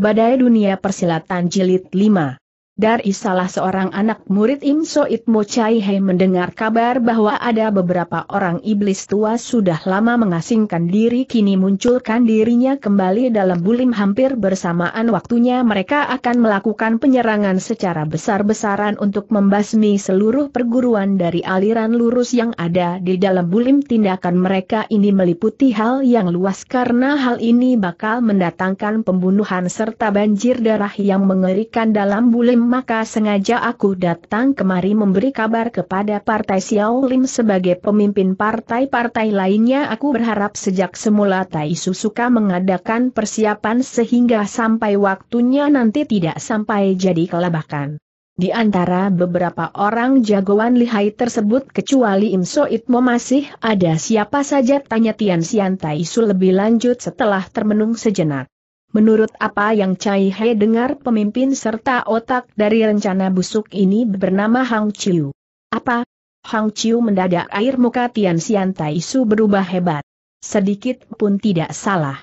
Badai Dunia Persilatan Jilid 5 dari salah seorang anak murid Im Soit Mo Chai Hei mendengar kabar bahwa ada beberapa orang iblis tua sudah lama mengasingkan diri kini munculkan dirinya kembali dalam bulim hampir bersamaan waktunya mereka akan melakukan penyerangan secara besar-besaran untuk membasmi seluruh perguruan dari aliran lurus yang ada di dalam bulim tindakan mereka ini meliputi hal yang luas karena hal ini bakal mendatangkan pembunuhan serta banjir darah yang mengerikan dalam bulim maka sengaja aku datang kemari memberi kabar kepada Partai Xiao Lim sebagai pemimpin partai-partai lainnya aku berharap sejak semula Tai Su suka mengadakan persiapan sehingga sampai waktunya nanti tidak sampai jadi kelabakan. Di antara beberapa orang jagoan lihai tersebut kecuali Im So Itmo masih ada siapa saja tanya Tian Xian Tai Su lebih lanjut setelah termenung sejenak. Menurut apa yang Cai He dengar pemimpin serta otak dari rencana busuk ini bernama Hang Chiu. Apa? Hang Chiu mendadak air muka Tian Xian Tai Su berubah hebat. Sedikit pun tidak salah.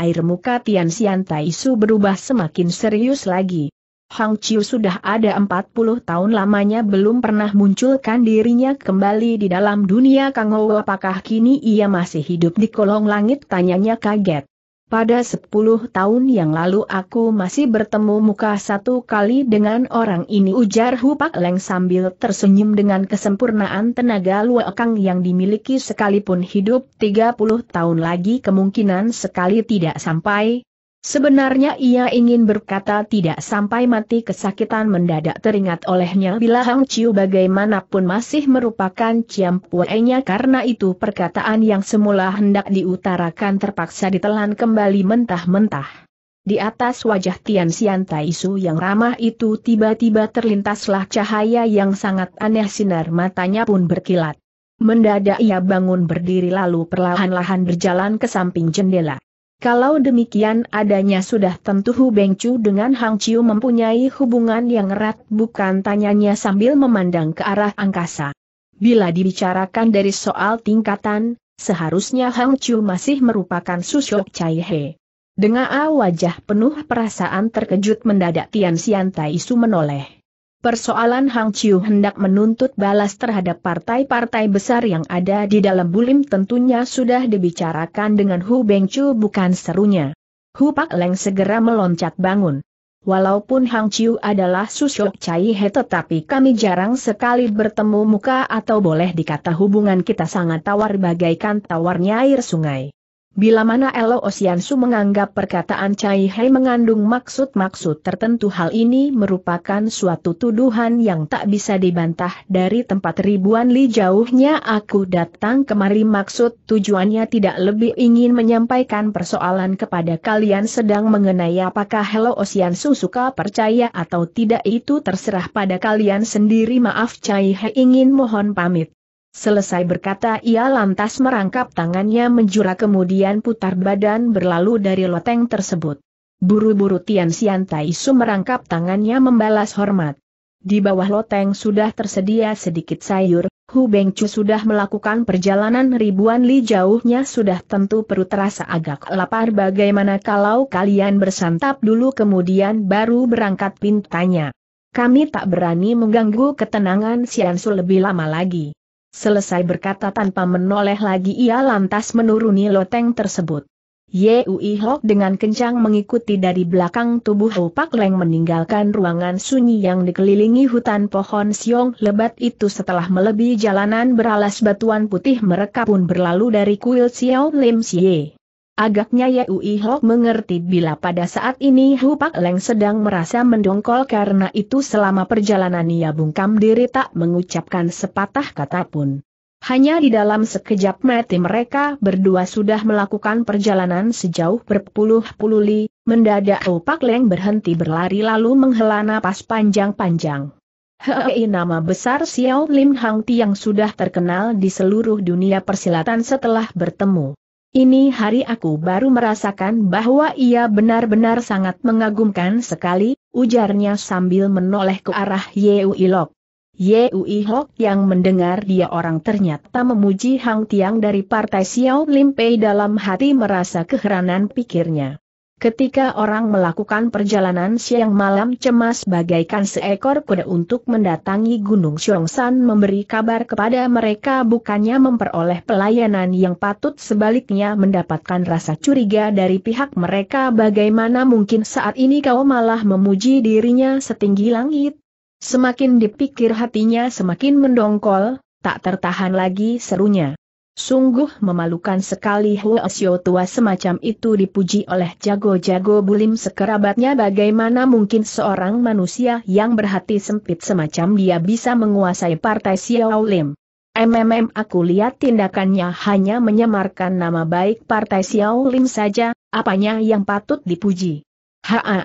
Air muka Tian Xian Tai Su berubah semakin serius lagi. Hang Chiu sudah ada 40 tahun lamanya belum pernah munculkan dirinya kembali di dalam dunia Kang Ho apakah kini ia masih hidup di kolong langit tanyanya kaget. Pada sepuluh tahun yang lalu aku masih bertemu muka satu kali dengan orang ini ujar Hupak Leng sambil tersenyum dengan kesempurnaan tenaga luakang yang dimiliki sekalipun hidup tiga puluh tahun lagi kemungkinan sekali tidak sampai, Sebenarnya ia ingin berkata tidak sampai mati kesakitan mendadak teringat olehnya bila Hang Chiu bagaimanapun masih merupakan ciam puenya karena itu perkataan yang semula hendak diutarakan terpaksa ditelan kembali mentah-mentah. Di atas wajah Tian Xian Taisu yang ramah itu tiba-tiba terlintaslah cahaya yang sangat aneh sinar matanya pun berkilat. Mendadak ia bangun berdiri lalu perlahan-lahan berjalan ke samping jendela. Kalau demikian adanya sudah tentu Hu Bengcu dengan Hang Chiu mempunyai hubungan yang erat bukan tanyanya sambil memandang ke arah angkasa. Bila dibicarakan dari soal tingkatan, seharusnya Hang Chiu masih merupakan susuk Chai He. Dengan wajah penuh perasaan terkejut mendadak Tian Xian Tai Su menoleh. Persoalan Hang Chiu hendak menuntut balas terhadap partai-partai besar yang ada di dalam bulim tentunya sudah dibicarakan dengan Hu Beng Chu bukan serunya. Hu Pak Leng segera meloncat bangun. Walaupun Hang Chiu adalah susuk Chai He tetapi kami jarang sekali bertemu muka atau boleh dikata hubungan kita sangat tawar bagaikan tawarnya air sungai. Bila mana Elo Osiansu menganggap perkataan Cai Hei mengandung maksud-maksud tertentu hal ini merupakan suatu tuduhan yang tak bisa dibantah dari tempat ribuan li jauhnya aku datang kemari maksud tujuannya tidak lebih ingin menyampaikan persoalan kepada kalian sedang mengenai apakah Elo Osiansu suka percaya atau tidak itu terserah pada kalian sendiri maaf Cai Hei ingin mohon pamit. Selesai berkata ia lantas merangkap tangannya menjura kemudian putar badan berlalu dari loteng tersebut. Buru-buru Tian Xian Taisu merangkap tangannya membalas hormat. Di bawah loteng sudah tersedia sedikit sayur, Hu Bengcu sudah melakukan perjalanan ribuan li jauhnya sudah tentu perut terasa agak lapar bagaimana kalau kalian bersantap dulu kemudian baru berangkat pintanya. Kami tak berani mengganggu ketenangan Su lebih lama lagi. Selesai berkata tanpa menoleh lagi ia lantas menuruni loteng tersebut. Yui Hok dengan kencang mengikuti dari belakang tubuh Hou Pak Leng meninggalkan ruangan sunyi yang dikelilingi hutan pohon siong lebat itu setelah melebihi jalanan beralas batuan putih mereka pun berlalu dari kuil Xiao Lim Xie. Agaknya ya Hok mengerti bila pada saat ini Pak Leng sedang merasa mendongkol karena itu selama perjalanan ia bungkam diri tak mengucapkan sepatah kata pun. Hanya di dalam sekejap mati mereka berdua sudah melakukan perjalanan sejauh berpuluh-puluh li, mendadak Pak Leng berhenti berlari lalu menghela napas panjang-panjang. Hei nama besar Xiao Lim Hang Ti yang sudah terkenal di seluruh dunia persilatan setelah bertemu ini hari aku baru merasakan bahwa ia benar-benar sangat mengagumkan sekali, ujarnya sambil menoleh ke arah Yeu Ilok. Yeu Ilok yang mendengar dia orang ternyata memuji Hang Tiang dari partai Xiao Limpei dalam hati merasa keheranan pikirnya. Ketika orang melakukan perjalanan siang malam cemas bagaikan seekor kuda untuk mendatangi Gunung Xiongshan memberi kabar kepada mereka bukannya memperoleh pelayanan yang patut sebaliknya mendapatkan rasa curiga dari pihak mereka bagaimana mungkin saat ini kau malah memuji dirinya setinggi langit. Semakin dipikir hatinya semakin mendongkol, tak tertahan lagi serunya. Sungguh memalukan sekali Hoesyo tua semacam itu dipuji oleh jago-jago bulim sekerabatnya bagaimana mungkin seorang manusia yang berhati sempit semacam dia bisa menguasai partai Xiao Lim. MMM aku lihat tindakannya hanya menyamarkan nama baik partai Xiao Lim saja, apanya yang patut dipuji. Haa,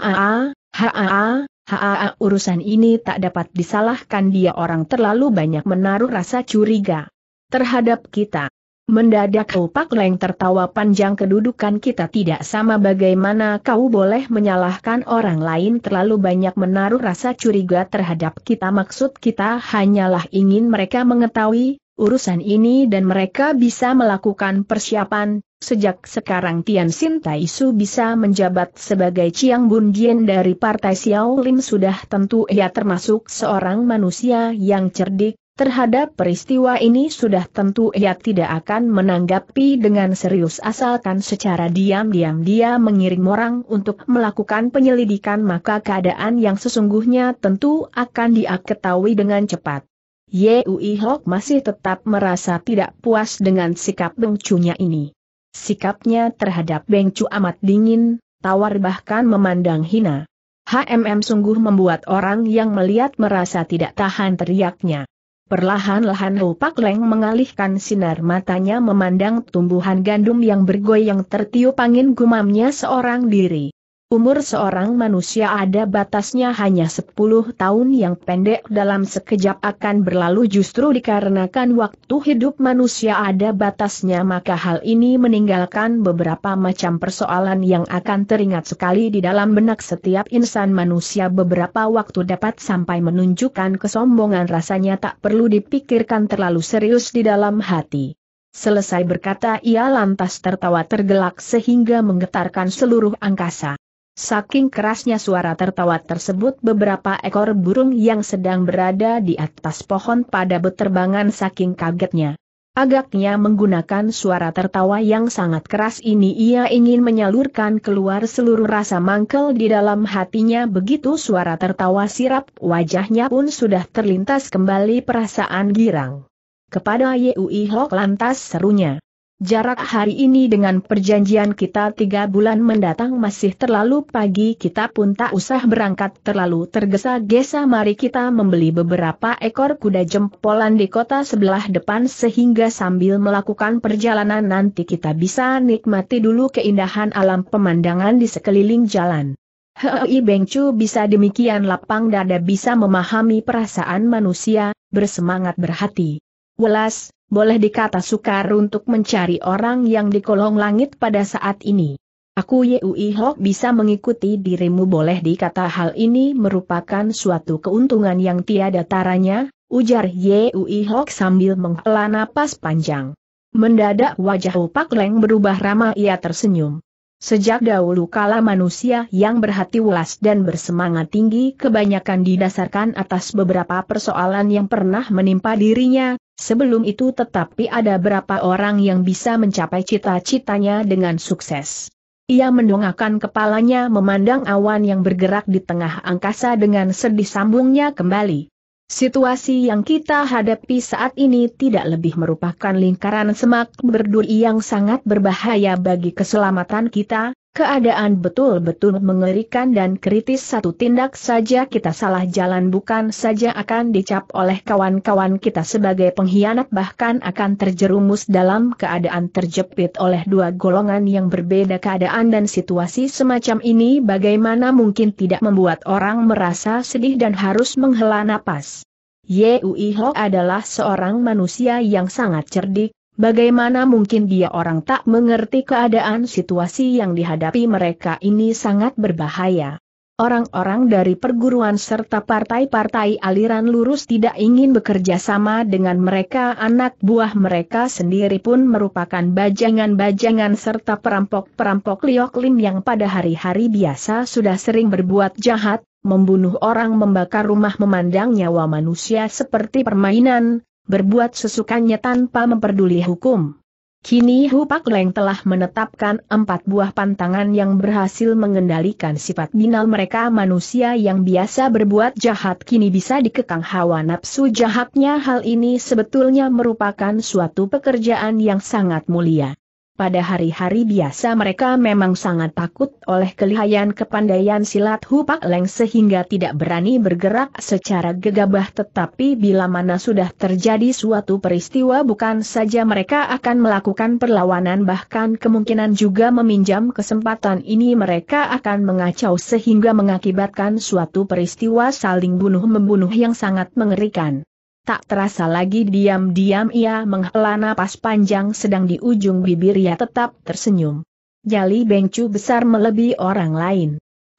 haa, haa urusan ini tak dapat disalahkan dia orang terlalu banyak menaruh rasa curiga terhadap kita. Mendadak Opak Leng tertawa panjang kedudukan kita tidak sama bagaimana kau boleh menyalahkan orang lain terlalu banyak menaruh rasa curiga terhadap kita maksud kita hanyalah ingin mereka mengetahui urusan ini dan mereka bisa melakukan persiapan, sejak sekarang Tian Sin Tai Su bisa menjabat sebagai Chiang Bun Jian dari Partai Xiao Lim sudah tentu ia termasuk seorang manusia yang cerdik, Terhadap peristiwa ini sudah tentu ia tidak akan menanggapi dengan serius asalkan secara diam-diam dia mengirim orang untuk melakukan penyelidikan maka keadaan yang sesungguhnya tentu akan dia ketahui dengan cepat. Yui Hok masih tetap merasa tidak puas dengan sikap Beng ini. Sikapnya terhadap Beng amat dingin, tawar bahkan memandang hina. HMM sungguh membuat orang yang melihat merasa tidak tahan teriaknya. Perlahan-lahan Pak Leng mengalihkan sinar matanya memandang tumbuhan gandum yang bergoyang tertiup angin gumamnya seorang diri. Umur seorang manusia ada batasnya hanya 10 tahun yang pendek dalam sekejap akan berlalu justru dikarenakan waktu hidup manusia ada batasnya maka hal ini meninggalkan beberapa macam persoalan yang akan teringat sekali di dalam benak setiap insan manusia beberapa waktu dapat sampai menunjukkan kesombongan rasanya tak perlu dipikirkan terlalu serius di dalam hati. Selesai berkata ia lantas tertawa tergelak sehingga menggetarkan seluruh angkasa. Saking kerasnya suara tertawa tersebut beberapa ekor burung yang sedang berada di atas pohon pada beterbangan saking kagetnya. Agaknya menggunakan suara tertawa yang sangat keras ini ia ingin menyalurkan keluar seluruh rasa mangkel di dalam hatinya begitu suara tertawa sirap wajahnya pun sudah terlintas kembali perasaan girang. Kepada Yui Hok lantas serunya. Jarak hari ini dengan perjanjian kita tiga bulan mendatang masih terlalu pagi kita pun tak usah berangkat terlalu tergesa-gesa mari kita membeli beberapa ekor kuda jempolan di kota sebelah depan sehingga sambil melakukan perjalanan nanti kita bisa nikmati dulu keindahan alam pemandangan di sekeliling jalan. Hei Bengcu bisa demikian lapang dada bisa memahami perasaan manusia, bersemangat berhati. Welas, boleh dikata sukar untuk mencari orang yang di kolong langit pada saat ini. Aku Yui Hok bisa mengikuti dirimu boleh dikata hal ini merupakan suatu keuntungan yang tiada taranya, ujar Yui Hok sambil menghela napas panjang. Mendadak wajah Upak Leng berubah ramah ia tersenyum. Sejak dahulu kala manusia yang berhati ulas dan bersemangat tinggi kebanyakan didasarkan atas beberapa persoalan yang pernah menimpa dirinya, Sebelum itu tetapi ada berapa orang yang bisa mencapai cita-citanya dengan sukses. Ia mendongakkan kepalanya memandang awan yang bergerak di tengah angkasa dengan sedih sambungnya kembali. Situasi yang kita hadapi saat ini tidak lebih merupakan lingkaran semak berduri yang sangat berbahaya bagi keselamatan kita, Keadaan betul-betul mengerikan dan kritis satu tindak saja kita salah jalan bukan saja akan dicap oleh kawan-kawan kita sebagai pengkhianat bahkan akan terjerumus dalam keadaan terjepit oleh dua golongan yang berbeda keadaan dan situasi semacam ini bagaimana mungkin tidak membuat orang merasa sedih dan harus menghela napas. Yui Ho adalah seorang manusia yang sangat cerdik, Bagaimana mungkin dia orang tak mengerti keadaan situasi yang dihadapi mereka ini sangat berbahaya. Orang-orang dari perguruan serta partai-partai aliran lurus tidak ingin bekerja sama dengan mereka anak buah mereka sendiri pun merupakan bajangan-bajangan serta perampok-perampok lioklim yang pada hari-hari biasa sudah sering berbuat jahat, membunuh orang membakar rumah memandang nyawa manusia seperti permainan, berbuat sesukannya tanpa memperduli hukum. Kini Hupak Leng telah menetapkan empat buah pantangan yang berhasil mengendalikan sifat binal mereka manusia yang biasa berbuat jahat kini bisa dikekang hawa nafsu jahatnya hal ini sebetulnya merupakan suatu pekerjaan yang sangat mulia. Pada hari-hari biasa mereka memang sangat takut oleh kelihayan kepandaian silat Hupak Leng sehingga tidak berani bergerak secara gegabah tetapi bila mana sudah terjadi suatu peristiwa bukan saja mereka akan melakukan perlawanan bahkan kemungkinan juga meminjam kesempatan ini mereka akan mengacau sehingga mengakibatkan suatu peristiwa saling bunuh-membunuh yang sangat mengerikan. Tak terasa lagi diam-diam ia menghela napas panjang sedang di ujung bibir ia tetap tersenyum. Jali Bengcu besar melebihi orang lain.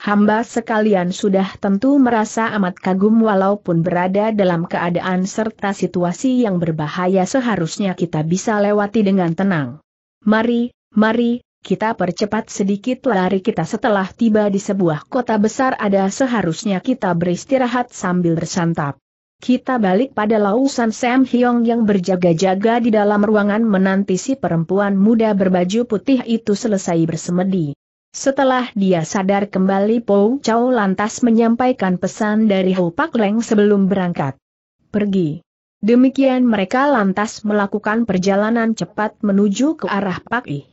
Hamba sekalian sudah tentu merasa amat kagum walaupun berada dalam keadaan serta situasi yang berbahaya seharusnya kita bisa lewati dengan tenang. Mari, mari, kita percepat sedikit lari kita setelah tiba di sebuah kota besar ada seharusnya kita beristirahat sambil bersantap. Kita balik pada lausan Sam Hyong yang berjaga-jaga di dalam ruangan menanti si perempuan muda berbaju putih itu selesai bersemedi. Setelah dia sadar kembali Pou Chow lantas menyampaikan pesan dari Ho Pak Leng sebelum berangkat. Pergi. Demikian mereka lantas melakukan perjalanan cepat menuju ke arah Pak Ih.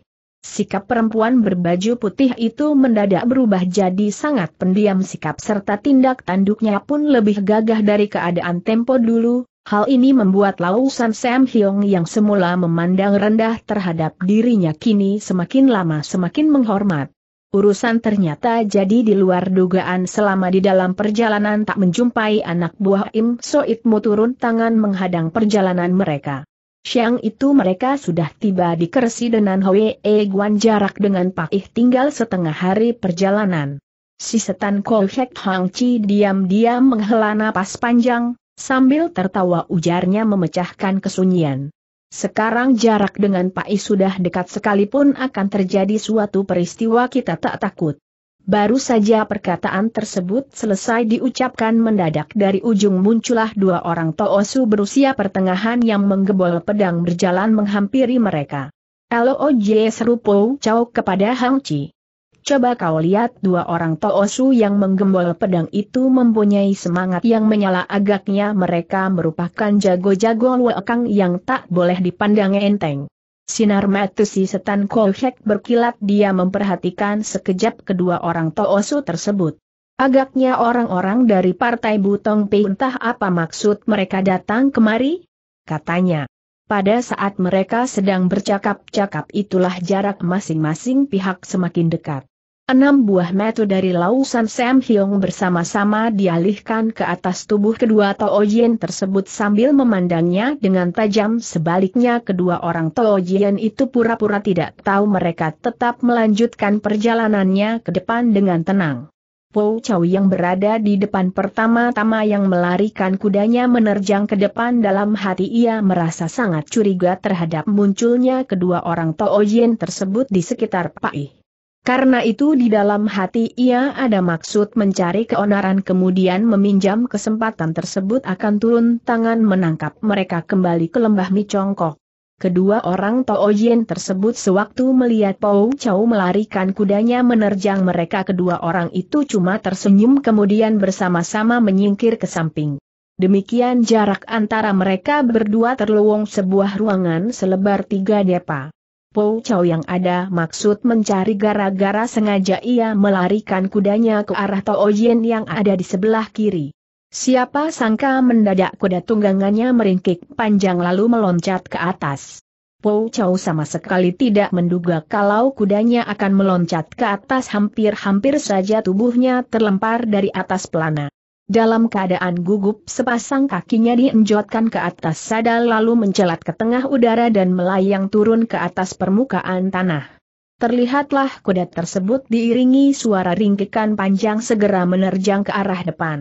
Sikap perempuan berbaju putih itu mendadak berubah jadi sangat pendiam sikap serta tindak tanduknya pun lebih gagah dari keadaan tempo dulu, hal ini membuat Lausan Sam Hyung yang semula memandang rendah terhadap dirinya kini semakin lama semakin menghormat. Urusan ternyata jadi di luar dugaan selama di dalam perjalanan tak menjumpai anak buah Im mau turun tangan menghadang perjalanan mereka. Siang itu mereka sudah tiba di Keresidenan Hwee Guan jarak dengan Pak Ih tinggal setengah hari perjalanan. Si setan Kol Hang Chi diam-diam menghela napas panjang, sambil tertawa ujarnya memecahkan kesunyian. Sekarang jarak dengan Pak I sudah dekat sekalipun akan terjadi suatu peristiwa kita tak takut. Baru saja perkataan tersebut selesai diucapkan mendadak dari ujung muncullah dua orang Toosu berusia pertengahan yang menggebol pedang berjalan menghampiri mereka. LOJ seru Po kepada Hang Chi. Coba kau lihat dua orang Toosu yang menggembol pedang itu mempunyai semangat yang menyala agaknya mereka merupakan jago-jago luakang yang tak boleh dipandang enteng. Sinar mata si setan kohek berkilat dia memperhatikan sekejap kedua orang Toosu tersebut. Agaknya orang-orang dari partai Butong Pei entah apa maksud mereka datang kemari? Katanya. Pada saat mereka sedang bercakap-cakap itulah jarak masing-masing pihak semakin dekat. Enam buah metu dari lausan Sam Hyong bersama-sama dialihkan ke atas tubuh kedua Toojien tersebut sambil memandangnya dengan tajam sebaliknya kedua orang Toojien itu pura-pura tidak tahu mereka tetap melanjutkan perjalanannya ke depan dengan tenang. Po Chow yang berada di depan pertama-tama yang melarikan kudanya menerjang ke depan dalam hati ia merasa sangat curiga terhadap munculnya kedua orang Toojien tersebut di sekitar Pai. Karena itu di dalam hati ia ada maksud mencari keonaran kemudian meminjam kesempatan tersebut akan turun tangan menangkap mereka kembali ke lembah Micongkok. Kedua orang Toojin tersebut sewaktu melihat Pou Chau melarikan kudanya menerjang mereka kedua orang itu cuma tersenyum kemudian bersama-sama menyingkir ke samping. Demikian jarak antara mereka berdua terluwung sebuah ruangan selebar tiga depa. Pou Chow yang ada maksud mencari gara-gara sengaja ia melarikan kudanya ke arah Tao Yen yang ada di sebelah kiri. Siapa sangka mendadak kuda tunggangannya meringkik panjang lalu meloncat ke atas. Pou Chow sama sekali tidak menduga kalau kudanya akan meloncat ke atas hampir-hampir saja tubuhnya terlempar dari atas pelana. Dalam keadaan gugup sepasang kakinya dienjotkan ke atas sadal lalu mencelat ke tengah udara dan melayang turun ke atas permukaan tanah. Terlihatlah kuda tersebut diiringi suara ringkikan panjang segera menerjang ke arah depan.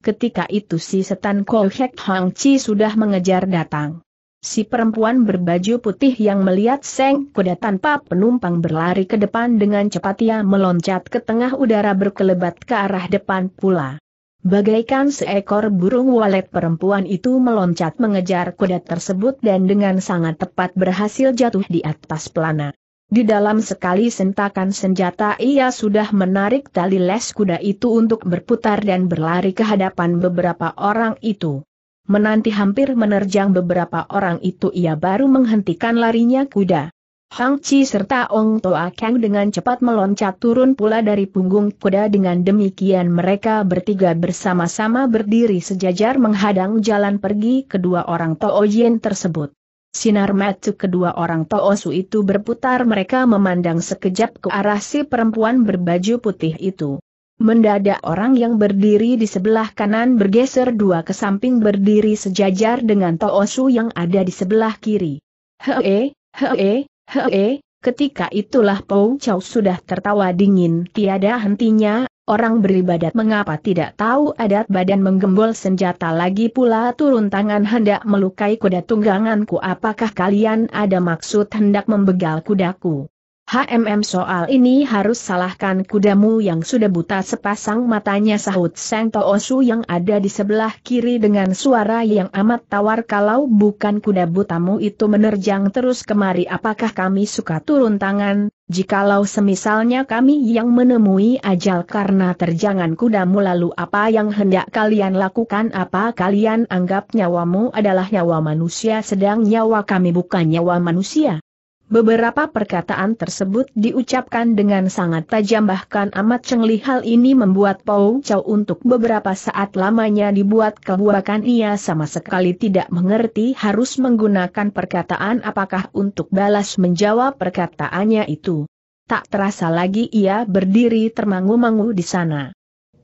Ketika itu si setan Kohek Hang Chi sudah mengejar datang. Si perempuan berbaju putih yang melihat seng kuda tanpa penumpang berlari ke depan dengan cepat ia meloncat ke tengah udara berkelebat ke arah depan pula. Bagaikan seekor burung walet perempuan itu meloncat mengejar kuda tersebut dan dengan sangat tepat berhasil jatuh di atas pelana. Di dalam sekali sentakan senjata ia sudah menarik tali les kuda itu untuk berputar dan berlari ke hadapan beberapa orang itu. Menanti hampir menerjang beberapa orang itu ia baru menghentikan larinya kuda. Hang Chi serta Ong Toa Kang dengan cepat meloncat turun pula dari punggung kuda dengan demikian mereka bertiga bersama-sama berdiri sejajar menghadang jalan pergi kedua orang Toa Yin tersebut. Sinar mata kedua orang Toosu itu berputar mereka memandang sekejap ke arah si perempuan berbaju putih itu. Mendadak orang yang berdiri di sebelah kanan bergeser dua ke samping berdiri sejajar dengan Toosu yang ada di sebelah kiri. Hee, hee, Hee, ketika itulah Pou Chow sudah tertawa dingin tiada hentinya, orang beribadat mengapa tidak tahu adat badan menggembol senjata lagi pula turun tangan hendak melukai kuda tungganganku apakah kalian ada maksud hendak membegal kudaku. HMM soal ini harus salahkan kudamu yang sudah buta sepasang matanya sahut Seng Toosu yang ada di sebelah kiri dengan suara yang amat tawar kalau bukan kuda butamu itu menerjang terus kemari apakah kami suka turun tangan, jikalau semisalnya kami yang menemui ajal karena terjangan kudamu lalu apa yang hendak kalian lakukan apa kalian anggap nyawamu adalah nyawa manusia sedang nyawa kami bukan nyawa manusia. Beberapa perkataan tersebut diucapkan dengan sangat tajam bahkan amat cengli hal ini membuat Pau Chow untuk beberapa saat lamanya dibuat kebuakan ia sama sekali tidak mengerti harus menggunakan perkataan apakah untuk balas menjawab perkataannya itu. Tak terasa lagi ia berdiri termangu-mangu di sana.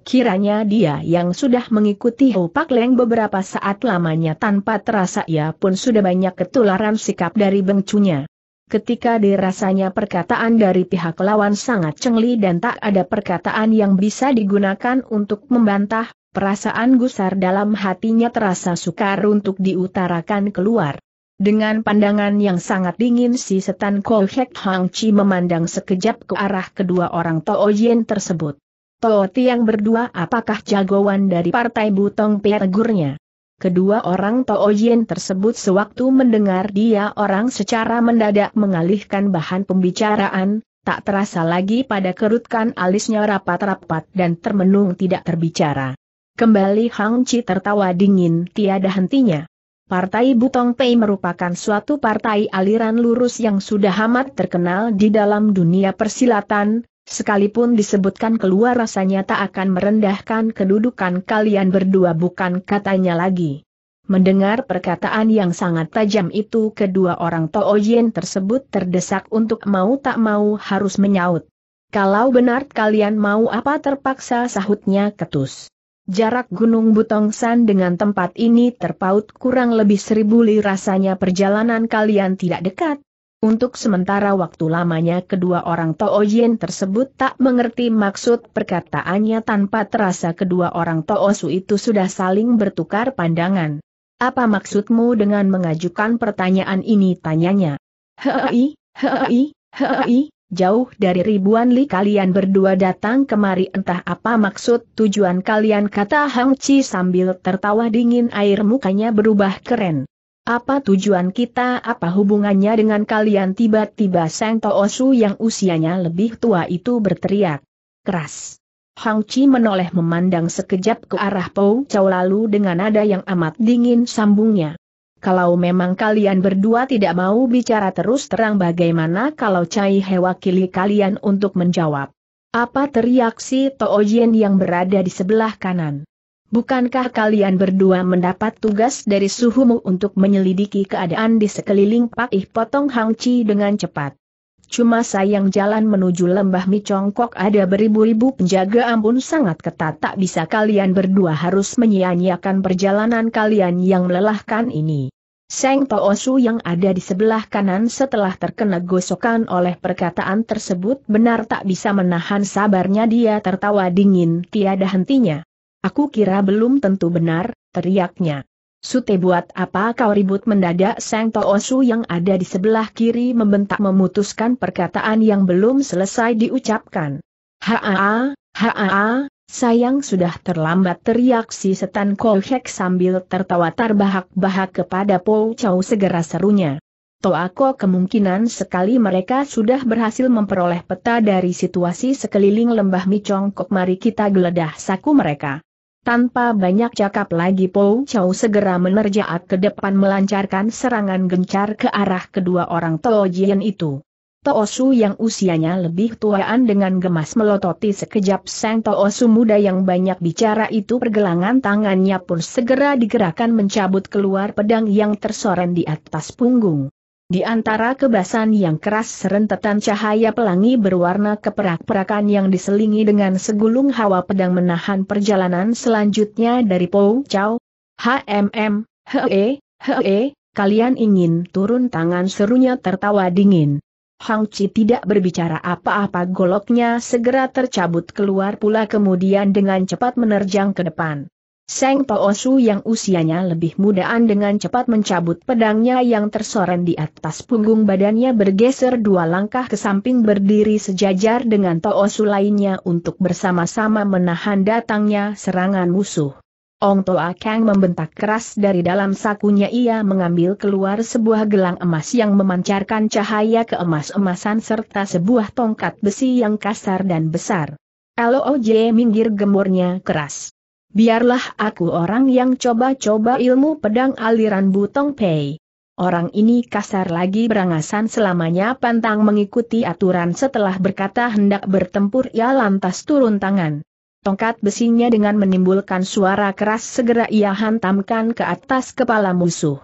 Kiranya dia yang sudah mengikuti Ho Pak Leng beberapa saat lamanya tanpa terasa ia pun sudah banyak ketularan sikap dari bengcunya ketika dirasanya perkataan dari pihak lawan sangat cengli dan tak ada perkataan yang bisa digunakan untuk membantah, perasaan gusar dalam hatinya terasa sukar untuk diutarakan keluar. Dengan pandangan yang sangat dingin si setan Kohek Hek Hang Chi memandang sekejap ke arah kedua orang Tao Yen tersebut. Tao Tiang berdua apakah jagoan dari partai Butong Pia Kedua orang Toyen tersebut sewaktu mendengar dia orang secara mendadak mengalihkan bahan pembicaraan, tak terasa lagi pada kerutkan alisnya rapat-rapat dan termenung tidak terbicara. Kembali Hang Chi tertawa dingin tiada hentinya. Partai Butong Pei merupakan suatu partai aliran lurus yang sudah amat terkenal di dalam dunia persilatan, Sekalipun disebutkan keluar rasanya tak akan merendahkan kedudukan kalian berdua bukan katanya lagi. Mendengar perkataan yang sangat tajam itu kedua orang Tooyen tersebut terdesak untuk mau tak mau harus menyaut. Kalau benar kalian mau apa terpaksa sahutnya ketus. Jarak Gunung Butongsan dengan tempat ini terpaut kurang lebih seribu li rasanya perjalanan kalian tidak dekat, untuk sementara waktu lamanya kedua orang Tao Yin tersebut tak mengerti maksud perkataannya tanpa terasa kedua orang Tao Su itu sudah saling bertukar pandangan. Apa maksudmu dengan mengajukan pertanyaan ini tanyanya? Hei, hei, hei, jauh dari ribuan li kalian berdua datang kemari entah apa maksud tujuan kalian kata Hang Chi sambil tertawa dingin air mukanya berubah keren. Apa tujuan kita apa hubungannya dengan kalian tiba-tiba Sang Toosu yang usianya lebih tua itu berteriak. Keras. Hang Chi menoleh memandang sekejap ke arah Pou Chau lalu dengan nada yang amat dingin sambungnya. Kalau memang kalian berdua tidak mau bicara terus terang bagaimana kalau Cai Hewakili kalian untuk menjawab. Apa teriak si Tooyen yang berada di sebelah kanan? Bukankah kalian berdua mendapat tugas dari suhumu untuk menyelidiki keadaan di sekeliling Pak Ih potong Hang Chi dengan cepat? Cuma sayang jalan menuju lembah Mi ada beribu-ribu penjaga ampun sangat ketat tak bisa kalian berdua harus menyia-nyiakan perjalanan kalian yang melelahkan ini. Seng Poosu yang ada di sebelah kanan setelah terkena gosokan oleh perkataan tersebut benar tak bisa menahan sabarnya dia tertawa dingin tiada hentinya. Aku kira belum tentu benar, teriaknya. Sute buat apa kau ribut mendadak Sang Toosu yang ada di sebelah kiri membentak memutuskan perkataan yang belum selesai diucapkan. Haa, haa, sayang sudah terlambat teriak si setan Kohek sambil tertawa terbahak-bahak kepada Po Chow segera serunya. Toako kemungkinan sekali mereka sudah berhasil memperoleh peta dari situasi sekeliling lembah Micongkok mari kita geledah saku mereka. Tanpa banyak cakap lagi Po Chow segera menerjaat ke depan melancarkan serangan gencar ke arah kedua orang Teo Jian itu. Toosu yang usianya lebih tuaan dengan gemas melototi sekejap sang Toosu muda yang banyak bicara itu pergelangan tangannya pun segera digerakkan mencabut keluar pedang yang tersoreng di atas punggung. Di antara kebasan yang keras serentetan cahaya pelangi berwarna keperak-perakan yang diselingi dengan segulung hawa pedang menahan perjalanan selanjutnya dari Pou Chow. HMM, he e, he e, kalian ingin turun tangan serunya tertawa dingin. Hang Chi tidak berbicara apa-apa goloknya segera tercabut keluar pula kemudian dengan cepat menerjang ke depan. Seng Poosu yang usianya lebih mudaan dengan cepat mencabut pedangnya yang tersorot di atas punggung badannya bergeser dua langkah ke samping berdiri sejajar dengan Toosu lainnya untuk bersama-sama menahan datangnya serangan musuh. Ong Toa Kang membentak keras dari dalam sakunya ia mengambil keluar sebuah gelang emas yang memancarkan cahaya keemas-emasan serta sebuah tongkat besi yang kasar dan besar. LOJ minggir gemurnya keras biarlah aku orang yang coba-coba ilmu pedang aliran Butong Pei. Orang ini kasar lagi berangasan selamanya pantang mengikuti aturan setelah berkata hendak bertempur ia lantas turun tangan. Tongkat besinya dengan menimbulkan suara keras segera ia hantamkan ke atas kepala musuh.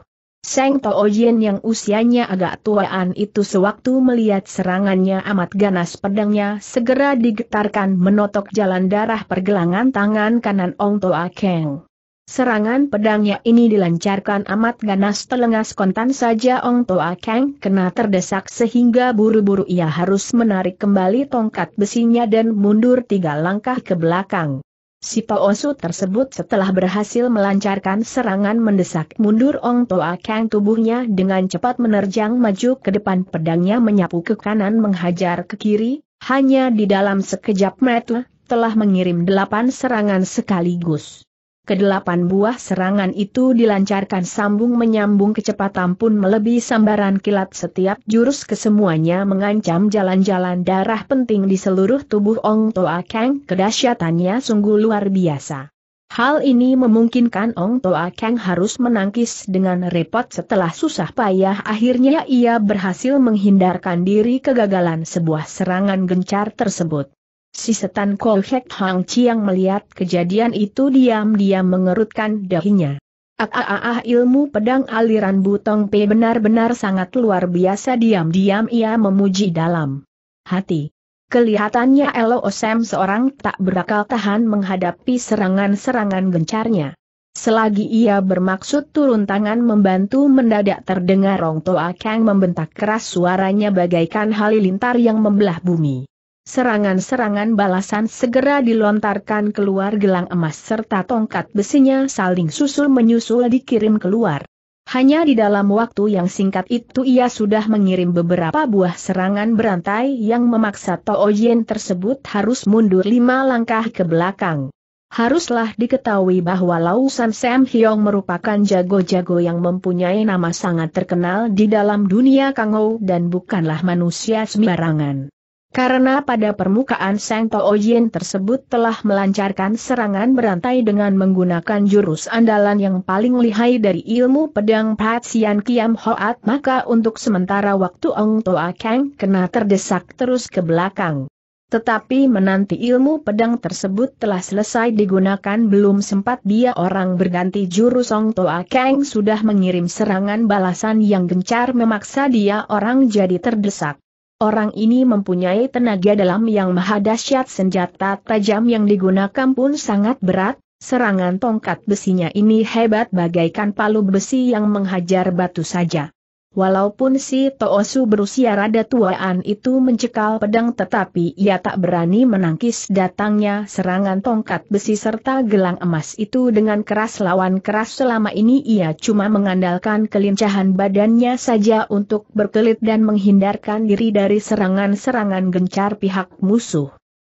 Seng Tao Yin yang usianya agak tuaan itu sewaktu melihat serangannya amat ganas pedangnya segera digetarkan menotok jalan darah pergelangan tangan kanan Ong Toa Keng. Serangan pedangnya ini dilancarkan amat ganas telengas kontan saja Ong Toa Keng kena terdesak sehingga buru-buru ia harus menarik kembali tongkat besinya dan mundur tiga langkah ke belakang. Si Poosu tersebut setelah berhasil melancarkan serangan mendesak mundur Ong Toa Kang tubuhnya dengan cepat menerjang maju ke depan pedangnya menyapu ke kanan menghajar ke kiri, hanya di dalam sekejap mata, telah mengirim delapan serangan sekaligus. Kedelapan buah serangan itu dilancarkan sambung menyambung kecepatan pun melebihi sambaran kilat setiap jurus kesemuanya mengancam jalan-jalan darah penting di seluruh tubuh Ong Toa Kang kedahsyatannya sungguh luar biasa. Hal ini memungkinkan Ong Toa Kang harus menangkis dengan repot setelah susah payah akhirnya ia berhasil menghindarkan diri kegagalan sebuah serangan gencar tersebut. Si setan Kolhek Hang Chiang melihat kejadian itu diam-diam mengerutkan dahinya. Ah, ah, ah, ilmu pedang aliran Butong P benar-benar sangat luar biasa diam-diam ia memuji dalam hati. Kelihatannya Elo Osem seorang tak berakal tahan menghadapi serangan-serangan gencarnya. Selagi ia bermaksud turun tangan membantu mendadak terdengar Rong Toa Kang membentak keras suaranya bagaikan halilintar yang membelah bumi. Serangan-serangan balasan segera dilontarkan keluar gelang emas serta tongkat besinya saling susul-menyusul dikirim keluar. Hanya di dalam waktu yang singkat itu ia sudah mengirim beberapa buah serangan berantai yang memaksa Tao Yen tersebut harus mundur lima langkah ke belakang. Haruslah diketahui bahwa Lausan Sam Hyong merupakan jago-jago yang mempunyai nama sangat terkenal di dalam dunia Kangou dan bukanlah manusia sembarangan. Karena pada permukaan Sang Toojin tersebut telah melancarkan serangan berantai dengan menggunakan jurus andalan yang paling lihai dari ilmu pedang Patsian Kiam Hoat maka untuk sementara waktu Ong Toa Kang kena terdesak terus ke belakang. Tetapi menanti ilmu pedang tersebut telah selesai digunakan belum sempat dia orang berganti jurus Song Toa Kang sudah mengirim serangan balasan yang gencar memaksa dia orang jadi terdesak. Orang ini mempunyai tenaga dalam yang maha dahsyat senjata tajam yang digunakan pun sangat berat, serangan tongkat besinya ini hebat bagaikan palu besi yang menghajar batu saja. Walaupun si Toosu berusia rada tuaan itu mencekal pedang tetapi ia tak berani menangkis datangnya serangan tongkat besi serta gelang emas itu dengan keras lawan keras selama ini ia cuma mengandalkan kelincahan badannya saja untuk berkelit dan menghindarkan diri dari serangan-serangan gencar pihak musuh.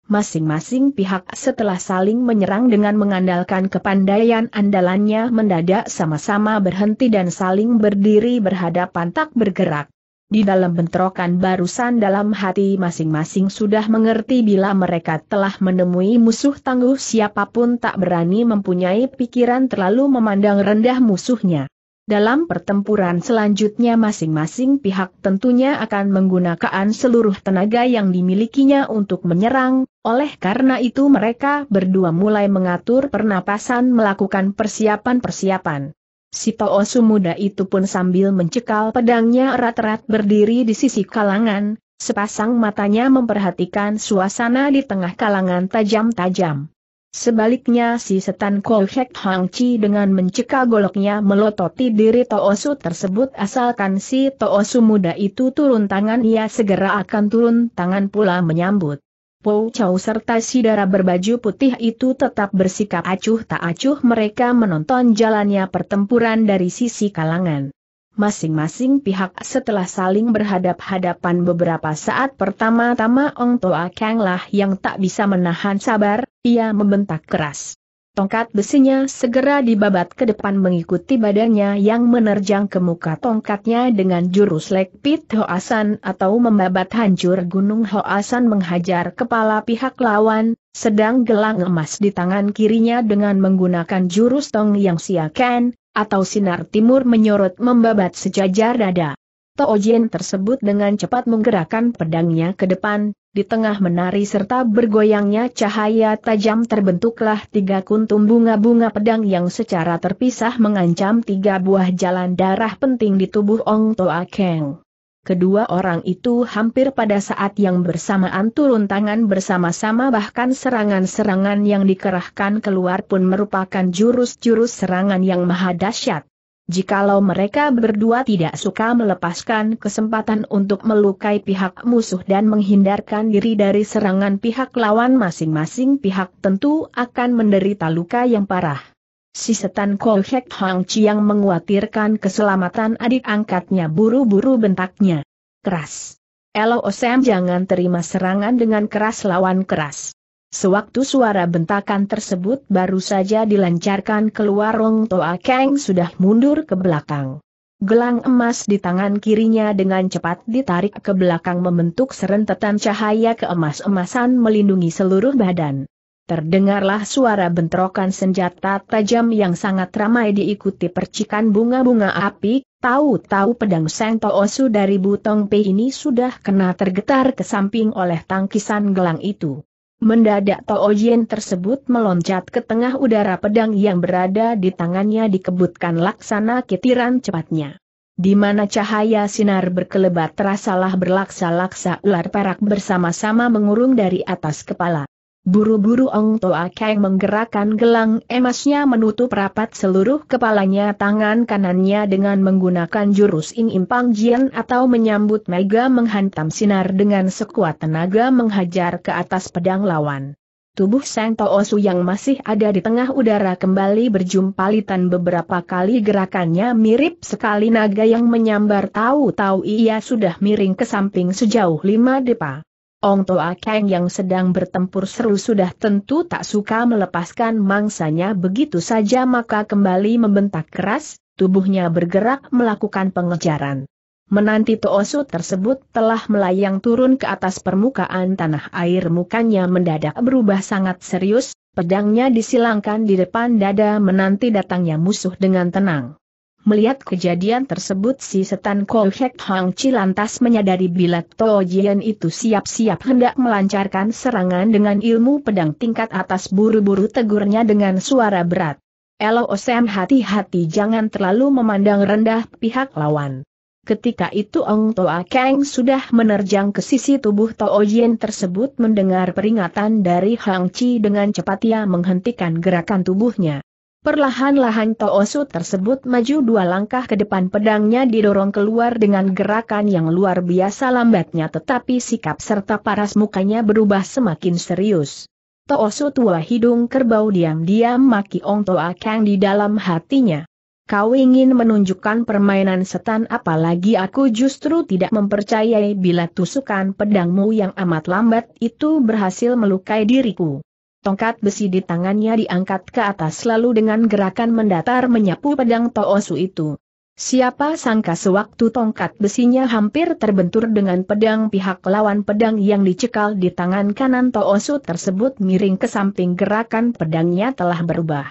Masing-masing pihak setelah saling menyerang dengan mengandalkan kepandaian andalannya mendadak sama-sama berhenti dan saling berdiri berhadapan tak bergerak. Di dalam bentrokan barusan dalam hati masing-masing sudah mengerti bila mereka telah menemui musuh tangguh siapapun tak berani mempunyai pikiran terlalu memandang rendah musuhnya. Dalam pertempuran selanjutnya masing-masing pihak tentunya akan menggunakan seluruh tenaga yang dimilikinya untuk menyerang, oleh karena itu mereka berdua mulai mengatur pernapasan melakukan persiapan-persiapan. Si Poosu muda itu pun sambil mencekal pedangnya erat-erat berdiri di sisi kalangan, sepasang matanya memperhatikan suasana di tengah kalangan tajam-tajam. Sebaliknya si setan Kolhek Hang Chi dengan mencekal goloknya melototi diri Toosu tersebut asalkan si Toosu muda itu turun tangan ia segera akan turun tangan pula menyambut. Po Chow serta si darah berbaju putih itu tetap bersikap acuh tak acuh mereka menonton jalannya pertempuran dari sisi kalangan. Masing-masing pihak setelah saling berhadap-hadapan beberapa saat pertama-tama Ong Toa Kang lah yang tak bisa menahan sabar, ia membentak keras. Tongkat besinya segera dibabat ke depan mengikuti badannya yang menerjang ke muka tongkatnya dengan jurus lekpit Hoasan atau membabat hancur gunung Hoasan menghajar kepala pihak lawan, sedang gelang emas di tangan kirinya dengan menggunakan jurus tong yang siakan, atau sinar timur menyorot membabat sejajar dada. Toojin tersebut dengan cepat menggerakkan pedangnya ke depan, di tengah menari serta bergoyangnya cahaya tajam terbentuklah tiga kuntum bunga-bunga pedang yang secara terpisah mengancam tiga buah jalan darah penting di tubuh Ong Toa Keng. Kedua orang itu hampir pada saat yang bersamaan turun tangan bersama-sama bahkan serangan-serangan yang dikerahkan keluar pun merupakan jurus-jurus serangan yang maha dahsyat. Jikalau mereka berdua tidak suka melepaskan kesempatan untuk melukai pihak musuh dan menghindarkan diri dari serangan pihak lawan masing-masing pihak tentu akan menderita luka yang parah. Si setan Kolhek Hang Chiang menguatirkan keselamatan adik angkatnya buru-buru bentaknya. Keras. Elo Osem jangan terima serangan dengan keras lawan keras. Sewaktu suara bentakan tersebut baru saja dilancarkan keluar Rong Toa Kang sudah mundur ke belakang. Gelang emas di tangan kirinya dengan cepat ditarik ke belakang membentuk serentetan cahaya keemas-emasan melindungi seluruh badan. Terdengarlah suara bentrokan senjata tajam yang sangat ramai diikuti percikan bunga-bunga api, tahu-tahu pedang Seng Toosu dari Butong Pei ini sudah kena tergetar ke samping oleh tangkisan gelang itu. Mendadak Toojin tersebut meloncat ke tengah udara pedang yang berada di tangannya dikebutkan laksana kitiran cepatnya. Di mana cahaya sinar berkelebat terasalah berlaksa-laksa ular perak bersama-sama mengurung dari atas kepala. Buru-buru Ong Toa Kang menggerakkan gelang emasnya menutup rapat seluruh kepalanya tangan kanannya dengan menggunakan jurus Ing Impang Jian atau menyambut mega menghantam sinar dengan sekuat tenaga menghajar ke atas pedang lawan. Tubuh Sang Toosu yang masih ada di tengah udara kembali berjumpa litan beberapa kali gerakannya mirip sekali naga yang menyambar tahu-tahu ia sudah miring ke samping sejauh lima depa. Ong Toa Kang yang sedang bertempur seru sudah tentu tak suka melepaskan mangsanya begitu saja maka kembali membentak keras, tubuhnya bergerak melakukan pengejaran. Menanti Toosu tersebut telah melayang turun ke atas permukaan tanah air mukanya mendadak berubah sangat serius, pedangnya disilangkan di depan dada menanti datangnya musuh dengan tenang. Melihat kejadian tersebut si setan Kolhek Hang Chi lantas menyadari bila Toh Jian itu siap-siap hendak melancarkan serangan dengan ilmu pedang tingkat atas buru-buru tegurnya dengan suara berat. Elo Osem hati-hati jangan terlalu memandang rendah pihak lawan. Ketika itu Ong Toa Kang sudah menerjang ke sisi tubuh Toh Jian tersebut mendengar peringatan dari Hang Chi dengan cepat ia menghentikan gerakan tubuhnya. Perlahan-lahan Toosu tersebut maju dua langkah ke depan pedangnya didorong keluar dengan gerakan yang luar biasa lambatnya tetapi sikap serta paras mukanya berubah semakin serius. Toosu tua hidung kerbau diam-diam maki Ong Toa Kang di dalam hatinya. Kau ingin menunjukkan permainan setan apalagi aku justru tidak mempercayai bila tusukan pedangmu yang amat lambat itu berhasil melukai diriku. Tongkat besi di tangannya diangkat ke atas lalu dengan gerakan mendatar menyapu pedang Toosu itu. Siapa sangka sewaktu tongkat besinya hampir terbentur dengan pedang pihak lawan pedang yang dicekal di tangan kanan Toosu tersebut miring ke samping gerakan pedangnya telah berubah.